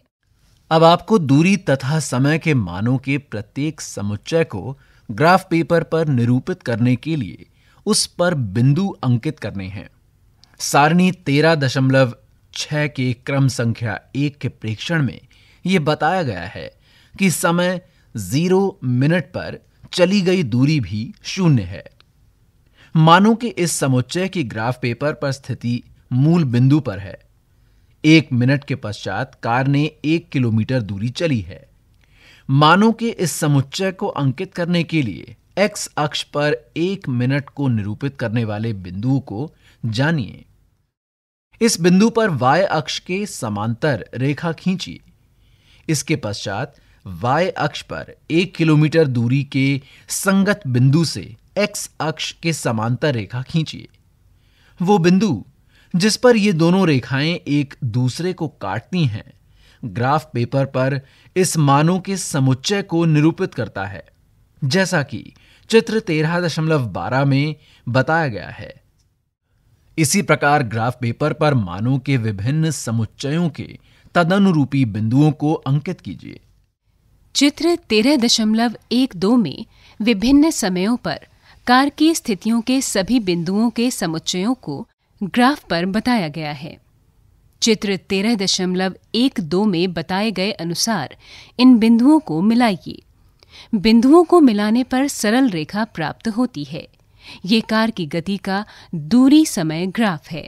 अब आपको दूरी तथा समय के मानों के प्रत्येक समुच्चय को ग्राफ पेपर पर निरूपित करने के लिए उस पर बिंदु अंकित करने हैं सारणी तेरह दशमलव छह के क्रम संख्या एक के प्रेक्षण में यह बताया गया है कि समय जीरो मिनट पर चली गई दूरी भी शून्य है मानों के इस समुच्चय की ग्राफ पेपर पर स्थिति मूल बिंदु पर है एक मिनट के पश्चात कार ने एक किलोमीटर दूरी चली है मानों के इस समुच्चय को अंकित करने के लिए एक्स अक्ष पर एक मिनट को निरूपित करने वाले बिंदु को जानिए इस बिंदु पर y अक्ष के समांतर रेखा खींचिए इसके पश्चात y अक्ष पर एक किलोमीटर दूरी के संगत बिंदु से x अक्ष के समांतर रेखा खींचिए वो बिंदु जिस पर ये दोनों रेखाएं एक दूसरे को काटती हैं ग्राफ पेपर पर इस मानों के समुच्चय को निरूपित करता है जैसा कि चित्र तेरह दशमलव बारह में बताया गया है इसी प्रकार ग्राफ पेपर पर मानों के विभिन्न समुच्चयों के तदनुरूपी बिंदुओं को अंकित कीजिए चित्र तेरह दशमलव एक दो में विभिन्न समयों पर कार की स्थितियों के सभी बिंदुओं के समुच्चयों को ग्राफ पर बताया गया है चित्र तेरह दशमलव एक दो में बताए गए अनुसार इन बिंदुओं को मिलाइए बिंदुओं को मिलाने पर सरल रेखा प्राप्त होती है ये कार की गति का दूरी समय ग्राफ है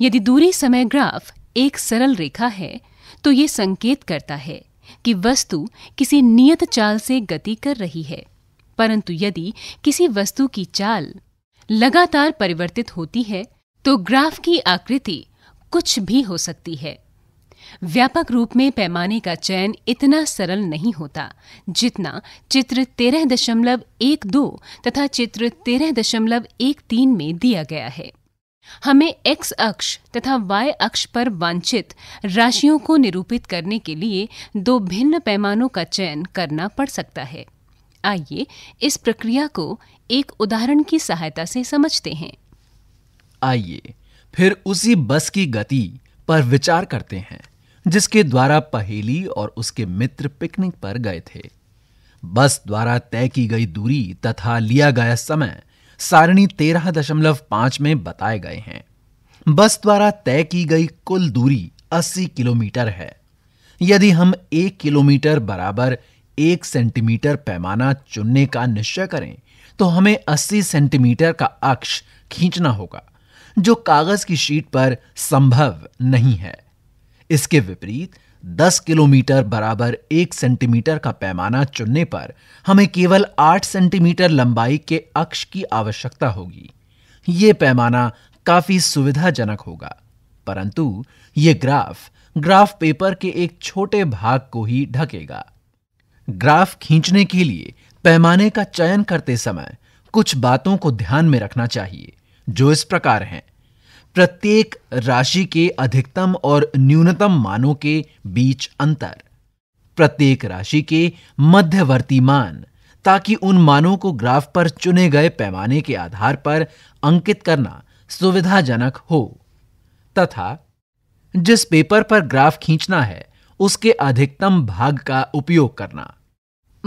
यदि दूरी समय ग्राफ एक सरल रेखा है तो ये संकेत करता है कि वस्तु किसी नियत चाल से गति कर रही है परंतु यदि किसी वस्तु की चाल लगातार परिवर्तित होती है तो ग्राफ की आकृति कुछ भी हो सकती है व्यापक रूप में पैमाने का चयन इतना सरल नहीं होता जितना चित्र तेरह दशमलव एक दो तथा चित्र तेरह दशमलव एक तीन में दिया गया है हमें x अक्ष तथा y अक्ष पर वांछित राशियों को निरूपित करने के लिए दो भिन्न पैमानों का चयन करना पड़ सकता है आइए इस प्रक्रिया को एक उदाहरण की सहायता से समझते हैं आइए फिर उसी बस की गति पर विचार करते हैं जिसके द्वारा पहेली और उसके मित्र पिकनिक पर गए थे बस द्वारा तय की गई दूरी तथा लिया गया समय सारणी तेरह दशमलव पांच में बताए गए हैं बस द्वारा तय की गई कुल दूरी अस्सी किलोमीटर है यदि हम एक किलोमीटर बराबर एक सेंटीमीटर पैमाना चुनने का निश्चय करें तो हमें अस्सी सेंटीमीटर का अक्ष खींचना होगा जो कागज की शीट पर संभव नहीं है इसके विपरीत 10 किलोमीटर बराबर एक सेंटीमीटर का पैमाना चुनने पर हमें केवल 8 सेंटीमीटर लंबाई के अक्ष की आवश्यकता होगी ये पैमाना काफी सुविधाजनक होगा परंतु यह ग्राफ ग्राफ पेपर के एक छोटे भाग को ही ढकेगा ग्राफ खींचने के लिए पैमाने का चयन करते समय कुछ बातों को ध्यान में रखना चाहिए जो इस प्रकार हैं प्रत्येक राशि के अधिकतम और न्यूनतम मानों के बीच अंतर प्रत्येक राशि के मध्यवर्ती मान ताकि उन मानों को ग्राफ पर चुने गए पैमाने के आधार पर अंकित करना सुविधाजनक हो तथा जिस पेपर पर ग्राफ खींचना है उसके अधिकतम भाग का उपयोग करना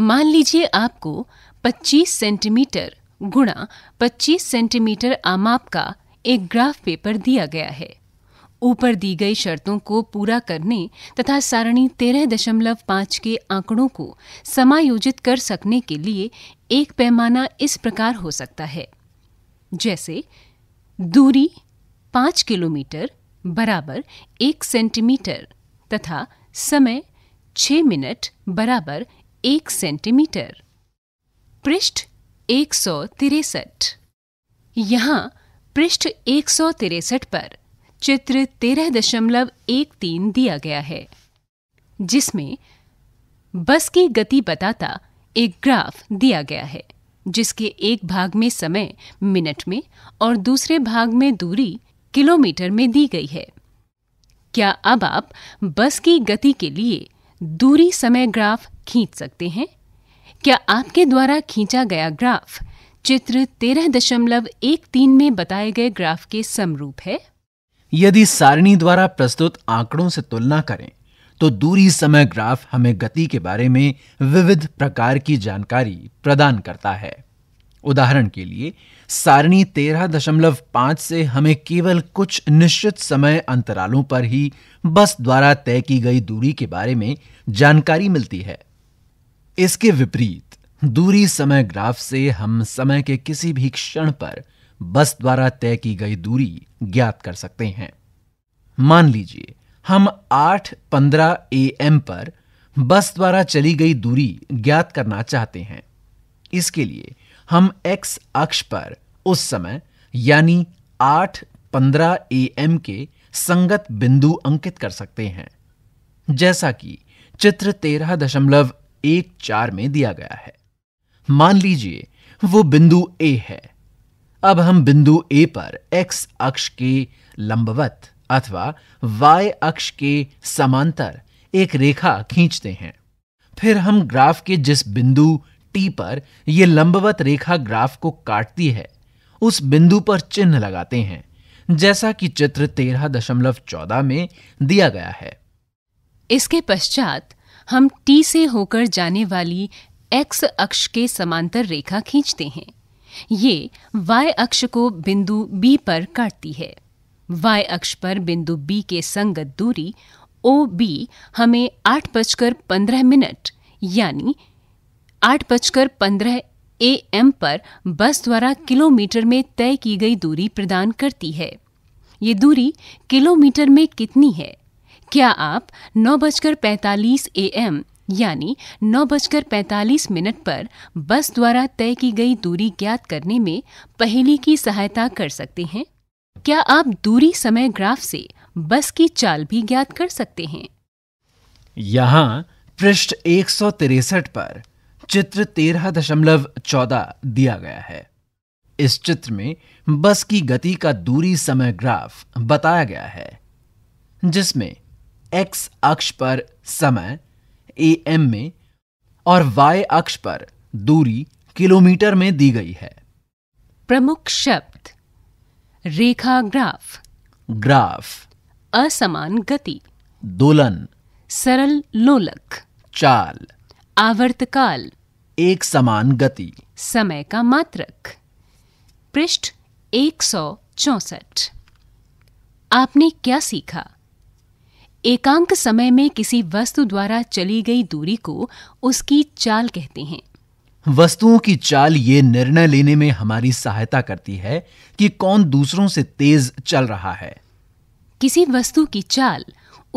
मान लीजिए आपको 25 सेंटीमीटर गुणा 25 सेंटीमीटर आमाप का एक ग्राफ पेपर दिया गया है ऊपर दी गई शर्तों को पूरा करने तथा सारणी तेरह दशमलव पाँच के आंकड़ों को समायोजित कर सकने के लिए एक पैमाना इस प्रकार हो सकता है जैसे दूरी पाँच किलोमीटर बराबर एक सेंटीमीटर तथा समय छ मिनट बराबर एक सेंटीमीटर पृष्ठ एक सौ तिरसठ यहाँ पृष्ठ एक पर चित्र तेरह दशमलव एक तीन दिया गया है जिसमें बस की गति बताता एक ग्राफ दिया गया है जिसके एक भाग में समय मिनट में और दूसरे भाग में दूरी किलोमीटर में दी गई है क्या अब आप बस की गति के लिए दूरी समय ग्राफ खींच सकते हैं क्या आपके द्वारा खींचा गया ग्राफ चित्र तेरह दशमलव एक तीन में बताए गए ग्राफ के समरूप है यदि सारणी द्वारा प्रस्तुत आंकड़ों से तुलना करें तो दूरी समय ग्राफ हमें गति के बारे में विविध प्रकार की जानकारी प्रदान करता है उदाहरण के लिए सारणी 13.5 से हमें केवल कुछ निश्चित समय अंतरालों पर ही बस द्वारा तय की गई दूरी के बारे में जानकारी मिलती है इसके विपरीत दूरी समय ग्राफ से हम समय के किसी भी क्षण पर बस द्वारा तय की गई दूरी ज्ञात कर सकते हैं मान लीजिए हम 8:15 एम पर बस द्वारा चली गई दूरी ज्ञात करना चाहते हैं इसके लिए हम एक्स अक्ष पर उस समय यानी 8:15 एम के संगत बिंदु अंकित कर सकते हैं जैसा कि चित्र तेरह दशमलव एक चार में दिया गया है मान लीजिए वो बिंदु ए है अब हम बिंदु ए पर एक्स अक्ष के लंबवत अथवा y अक्ष के समांतर एक रेखा खींचते हैं फिर हम ग्राफ के जिस बिंदु t पर यह लंबवत रेखा ग्राफ को काटती है उस बिंदु पर चिन्ह लगाते हैं जैसा कि चित्र तेरह दशमलव चौदह में दिया गया है इसके पश्चात हम t से होकर जाने वाली एक्स अक्ष के समांतर रेखा खींचते हैं ये वाई अक्ष को बिंदु बी पर काटती है वाई अक्ष पर बिंदु बी के संगत दूरी ओ बी हमें आठ बजकर पंद्रह मिनट यानी आठ बजकर पंद्रह ए एम पर बस द्वारा किलोमीटर में तय की गई दूरी प्रदान करती है ये दूरी किलोमीटर में कितनी है क्या आप नौ बजकर पैंतालीस ए एम यानी नौ बजकर पैंतालीस मिनट पर बस द्वारा तय की गई दूरी ज्ञात करने में पहेली की सहायता कर सकते हैं क्या आप दूरी समय ग्राफ से बस की चाल भी ज्ञात कर सकते हैं यहाँ पृष्ठ एक पर चित्र तेरह दशमलव चौदह दिया गया है इस चित्र में बस की गति का दूरी समय ग्राफ बताया गया है जिसमें एक्स अक्ष पर समय ए एम में और वाय अक्ष पर दूरी किलोमीटर में दी गई है प्रमुख शब्द रेखा ग्राफ ग्राफ असमान गति दोलन सरल लोलक चाल आवर्तकाल एक समान गति समय का मात्रक पृष्ठ एक सौ चौसठ आपने क्या सीखा एकांक समय में किसी वस्तु द्वारा चली गई दूरी को उसकी चाल कहते हैं वस्तुओं की चाल ये निर्णय लेने में हमारी सहायता करती है कि कौन दूसरों से तेज चल रहा है किसी वस्तु की चाल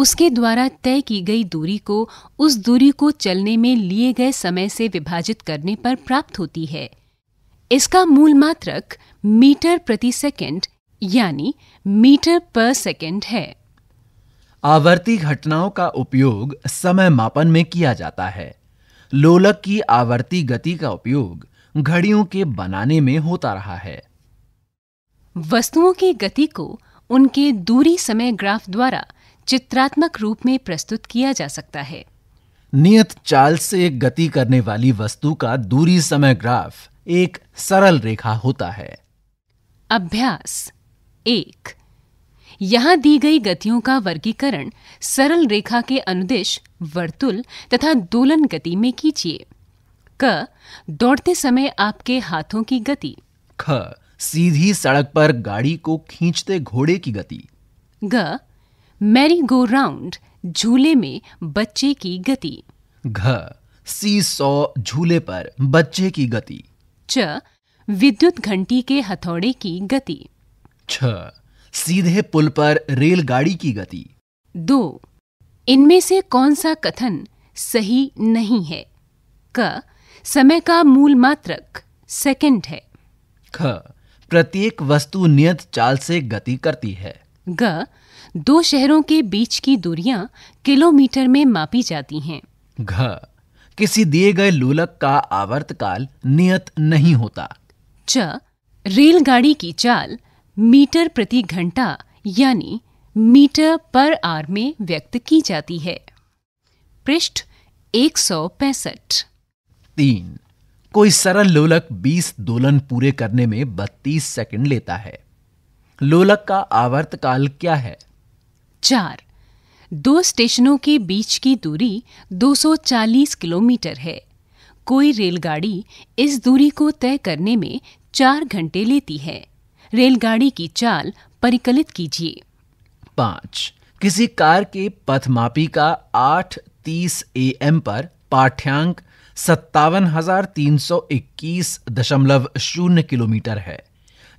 उसके द्वारा तय की गई दूरी को उस दूरी को चलने में लिए गए समय से विभाजित करने पर प्राप्त होती है इसका मूल मात्रक मीटर प्रति सेकंड यानी मीटर पर सेकंड है आवर्ती घटनाओं का उपयोग समय मापन में किया जाता है लोलक की आवर्ती गति का उपयोग घड़ियों के बनाने में होता रहा है वस्तुओं की गति को उनके दूरी समय ग्राफ द्वारा चित्रात्मक रूप में प्रस्तुत किया जा सकता है नियत चाल से गति करने वाली वस्तु का दूरी समय ग्राफ एक सरल रेखा होता है अभ्यास एक यहाँ दी गई गतियों का वर्गीकरण सरल रेखा के अनुदेश वर्तुल तथा दोलन गति में कीजिए क दौड़ते समय आपके हाथों की गति ख सीधी सड़क पर गाड़ी को खींचते घोड़े की गति ग मैरी गो राउंड झूले में बच्चे की गति घ सी सौ झूले पर बच्चे की गति च विद्युत घंटी के हथौड़े की गति छ सीधे पुल पर रेलगाड़ी की गति दो इनमें से कौन सा कथन सही नहीं है क समय का मूल मात्रक सेकंड है ख प्रत्येक वस्तु नियत चाल से गति करती है ग दो शहरों के बीच की दूरियां किलोमीटर में मापी जाती हैं घ किसी दिए गए लोलक का आवर्तकाल नियत नहीं होता च रेलगाड़ी की चाल मीटर प्रति घंटा यानी मीटर पर आर में व्यक्त की जाती है पृष्ठ एक सौ पैंसठ तीन कोई सरल लोलक बीस दोलन पूरे करने में बत्तीस सेकंड लेता है लोलक का आवर्त काल क्या है चार दो स्टेशनों के बीच की दूरी 240 किलोमीटर है कोई रेलगाड़ी इस दूरी को तय करने में चार घंटे लेती है रेलगाड़ी की चाल परिकलित कीजिए पाँच किसी कार के पथमापी का आठ तीस ए एम पर पाठ्यांक सत्तावन हजार तीन सौ इक्कीस दशमलव शून्य किलोमीटर है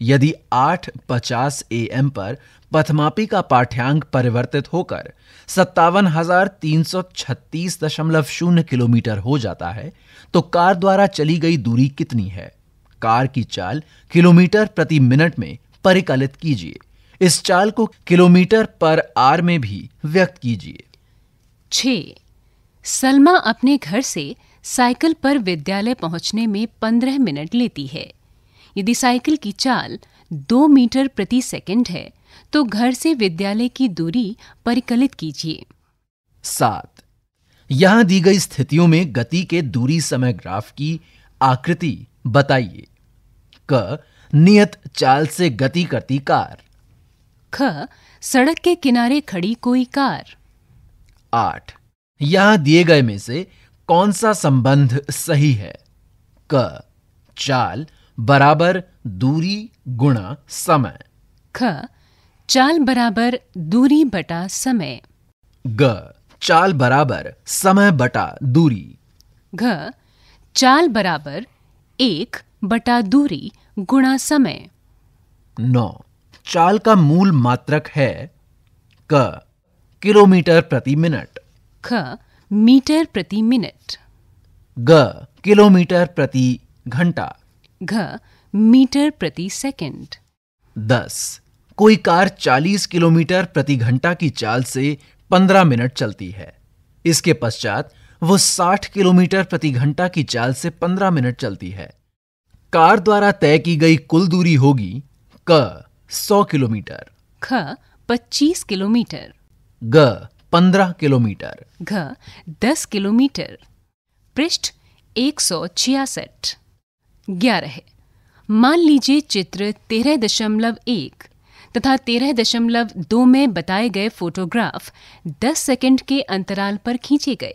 यदि आठ पचास ए एम पर पथमापी का पाठ्यांक परिवर्तित होकर सत्तावन हजार तीन सौ छत्तीस दशमलव शून्य किलोमीटर हो जाता है तो कार द्वारा चली गई दूरी कितनी है कार की चाल किलोमीटर प्रति मिनट में परिकलित कीजिए इस चाल को किलोमीटर पर आर में भी व्यक्त कीजिए छ सलमा अपने घर से साइकिल पर विद्यालय पहुंचने में पंद्रह मिनट लेती है यदि साइकिल की चाल दो मीटर प्रति सेकंड है तो घर से विद्यालय की दूरी परिकलित कीजिए सात यहाँ दी गई स्थितियों में गति के दूरी समय ग्राफ की आकृति बताइए क नियत चाल से गति करती कार ख सड़क के किनारे खड़ी कोई कार आठ यहां दिए गए में से कौन सा संबंध सही है क चाल बराबर दूरी गुणा समय ख चाल बराबर दूरी बटा समय ग चाल बराबर समय बटा दूरी घ चाल बराबर एक बटा दूरी गुणा समय नौ चाल का मूल मात्रक है क किलोमीटर प्रति मिनट ख मीटर प्रति मिनट ग किलोमीटर प्रति घंटा घ मीटर प्रति सेकंड दस कोई कार 40 किलोमीटर प्रति घंटा की चाल से 15 मिनट चलती है इसके पश्चात वो 60 किलोमीटर प्रति घंटा की चाल से 15 मिनट चलती है कार द्वारा तय की गई कुल दूरी होगी क 100 किलोमीटर ख 25 किलोमीटर ग 15 किलोमीटर घ 10 किलोमीटर पृष्ठ एक सौ छियासठ ग्यारह मान लीजिए चित्र तेरह दशमलव एक तथा तेरह दशमलव दो में बताए गए फोटोग्राफ दस सेकंड के अंतराल पर खींचे गए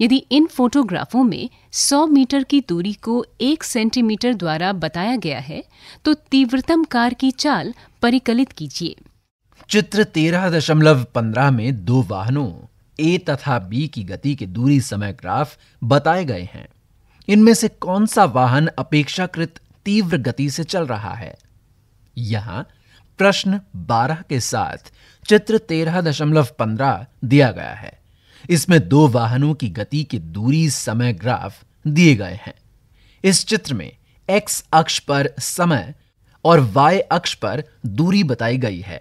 यदि इन फोटोग्राफों में 100 मीटर की दूरी को एक सेंटीमीटर द्वारा बताया गया है तो तीव्रतम कार की चाल परिकलित कीजिए चित्र तेरह दशमलव पंद्रह में दो वाहनों ए तथा बी की गति के दूरी समय ग्राफ बताए गए हैं इनमें से कौन सा वाहन अपेक्षाकृत तीव्र गति से चल रहा है यहां प्रश्न 12 के साथ चित्र 13.15 दिया गया है इसमें दो वाहनों की गति के दूरी समय ग्राफ दिए गए हैं इस चित्र में एक्स अक्ष पर समय और वाई अक्ष पर दूरी बताई गई है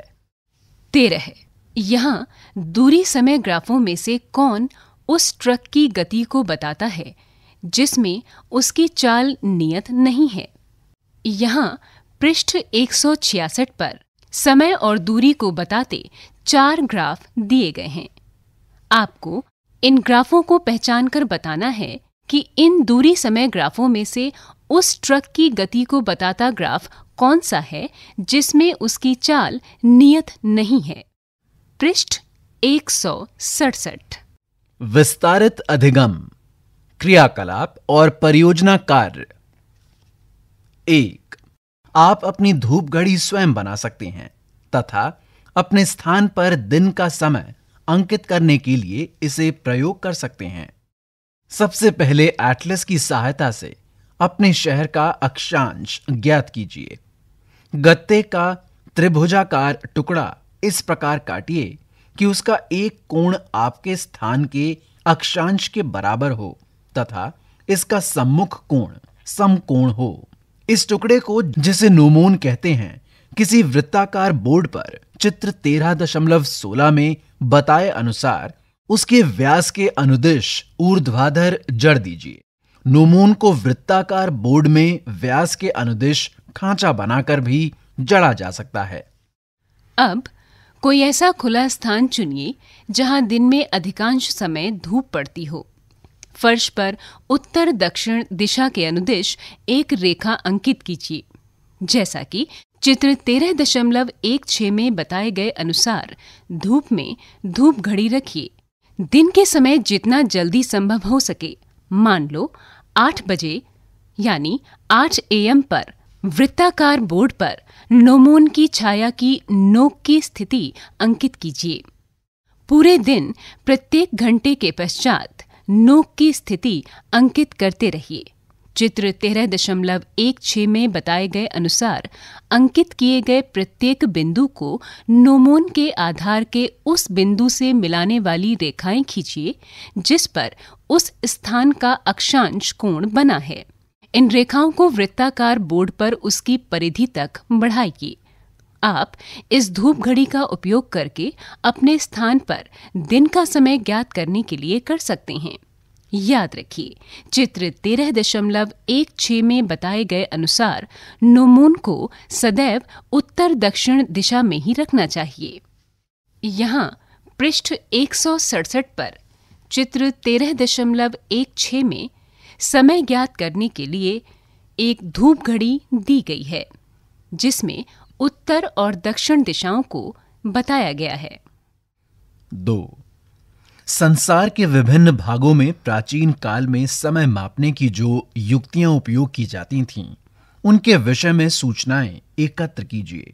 तेरह यहाँ दूरी समय ग्राफों में से कौन उस ट्रक की गति को बताता है जिसमें उसकी चाल नियत नहीं है यहाँ पृष्ठ 166 पर समय और दूरी को बताते चार ग्राफ दिए गए हैं आपको इन ग्राफों को पहचान कर बताना है कि इन दूरी समय ग्राफों में से उस ट्रक की गति को बताता ग्राफ कौन सा है जिसमें उसकी चाल नियत नहीं है पृष्ठ एक विस्तारित अधिगम क्रियाकलाप और परियोजना कार्य एक आप अपनी धूप घड़ी स्वयं बना सकते हैं तथा अपने स्थान पर दिन का समय अंकित करने के लिए इसे प्रयोग कर सकते हैं सबसे पहले एटलस की सहायता से अपने शहर का अक्षांश ज्ञात कीजिए गत्ते का त्रिभुजाकार टुकड़ा इस प्रकार काटिए कि उसका एक कोण आपके स्थान के अक्षांश के बराबर हो तथा इसका सम्मुख कोण समकोण हो इस टुकड़े को जिसे नोमोन कहते हैं किसी वृत्ताकार बोर्ड पर चित्र तेरह दशमलव सोलह में बताए अनुसार उसके व्यास के अनुदिश ऊर्ध्वाधर जड़ दीजिए नोमून को वृत्ताकार बोर्ड में व्यास के अनुदिश खांचा बनाकर भी जड़ा जा सकता है अब कोई ऐसा खुला स्थान चुनिए जहां दिन में अधिकांश समय धूप पड़ती हो फर्श पर उत्तर दक्षिण दिशा के अनुदेश एक रेखा अंकित कीजिए जैसा कि चित्र तेरह दशमलव एक छः में बताए गए अनुसार धूप में धूप घड़ी रखिए दिन के समय जितना जल्दी संभव हो सके मान लो आठ बजे यानी आठ एएम पर वृत्ताकार बोर्ड पर नोमोन की छाया की नोक की स्थिति अंकित कीजिए पूरे दिन प्रत्येक घंटे के पश्चात नोक की स्थिति अंकित करते रहिए चित्र तेरह दशमलव एक छः में बताए गए अनुसार अंकित किए गए प्रत्येक बिंदु को नोमोन के आधार के उस बिंदु से मिलाने वाली रेखाएं खींचिए जिस पर उस स्थान का अक्षांश कोण बना है इन रेखाओं को वृत्ताकार बोर्ड पर उसकी परिधि तक बढ़ाइए आप इस धूप घड़ी का उपयोग करके अपने स्थान पर दिन का समय ज्ञात करने के लिए कर सकते हैं याद रखिए चित्र तेरह दशमलव एक छ में बताए गए अनुसार नोमून को सदैव उत्तर दक्षिण दिशा में ही रखना चाहिए यहाँ पृष्ठ एक पर चित्र तेरह दशमलव एक छ में समय ज्ञात करने के लिए एक धूप घड़ी दी गई है जिसमें उत्तर और दक्षिण दिशाओं को बताया गया है दो संसार के विभिन्न भागों में प्राचीन काल में समय मापने की जो युक्तियां उपयोग की जाती थीं उनके विषय में सूचनाएं एकत्र कीजिए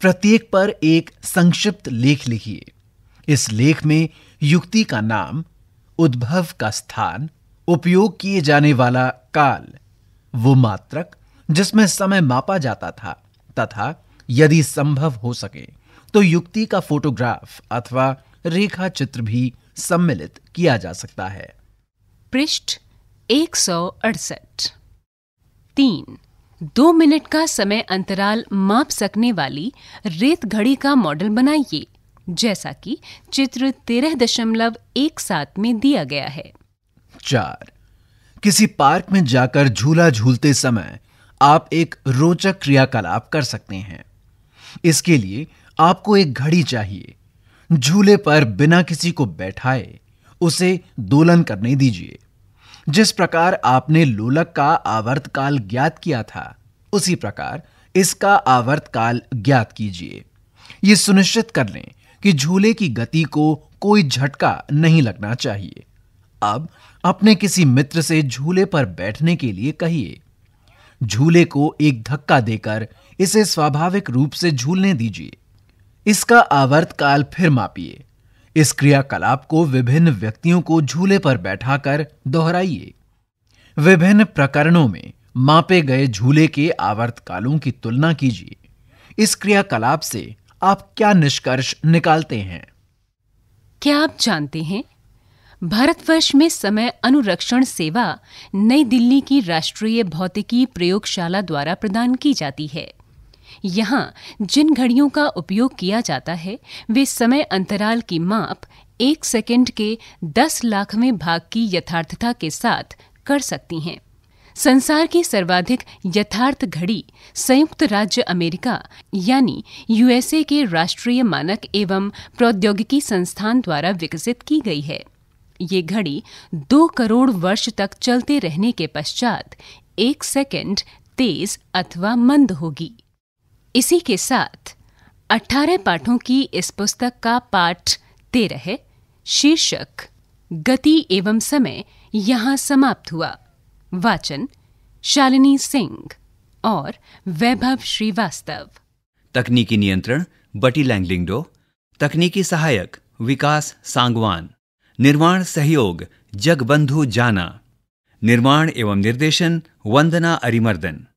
प्रत्येक पर एक संक्षिप्त लेख लिखिए इस लेख में युक्ति का नाम उद्भव का स्थान उपयोग किए जाने वाला काल वो मात्रक जिसमें समय मापा जाता था तथा यदि संभव हो सके तो युक्ति का फोटोग्राफ अथवा रेखा चित्र भी सम्मिलित किया जा सकता है पृष्ठ एक तीन दो मिनट का समय अंतराल माप सकने वाली रेत घड़ी का मॉडल बनाइए जैसा कि चित्र तेरह दशमलव एक सात में दिया गया है चार किसी पार्क में जाकर झूला झूलते समय आप एक रोचक क्रियाकलाप कर सकते हैं इसके लिए आपको एक घड़ी चाहिए झूले पर बिना किसी को बैठाए उसे दोलन करने दीजिए जिस प्रकार आपने लोलक का आवर्त काल ज्ञात किया था उसी प्रकार इसका आवर्त काल ज्ञात कीजिए ये सुनिश्चित कर लें कि झूले की गति को कोई झटका नहीं लगना चाहिए अब अपने किसी मित्र से झूले पर बैठने के लिए कहिए झूले को एक धक्का देकर इसे स्वाभाविक रूप से झूलने दीजिए इसका आवर्त काल फिर मापिए इस क्रियाकलाप को विभिन्न व्यक्तियों को झूले पर बैठाकर दोहराइए विभिन्न प्रकरणों में मापे गए झूले के आवर्त कालों की तुलना कीजिए इस क्रियाकलाप से आप क्या निष्कर्ष निकालते हैं क्या आप जानते हैं भारतवर्ष में समय अनुरक्षण सेवा नई दिल्ली की राष्ट्रीय भौतिकी प्रयोगशाला द्वारा प्रदान की जाती है यहाँ जिन घड़ियों का उपयोग किया जाता है वे समय अंतराल की माप एक सेकंड के दस लाखवें भाग की यथार्थता के साथ कर सकती हैं संसार की सर्वाधिक यथार्थ घड़ी संयुक्त राज्य अमेरिका यानी यूएसए के राष्ट्रीय मानक एवं प्रौद्योगिकी संस्थान द्वारा विकसित की गई है ये घड़ी दो करोड़ वर्ष तक चलते रहने के पश्चात एक सेकंड तेज अथवा मंद होगी इसी के साथ 18 पाठों की इस पुस्तक का पाठ तेरह शीर्षक गति एवं समय यहाँ समाप्त हुआ वाचन शालिनी सिंह और वैभव श्रीवास्तव तकनीकी नियंत्रण बटी लैंगलिंगडो तकनीकी सहायक विकास सांगवान निर्माण सहयोग जगबंधु जाना निर्माण एवं निर्देशन वंदना अरिमर्दन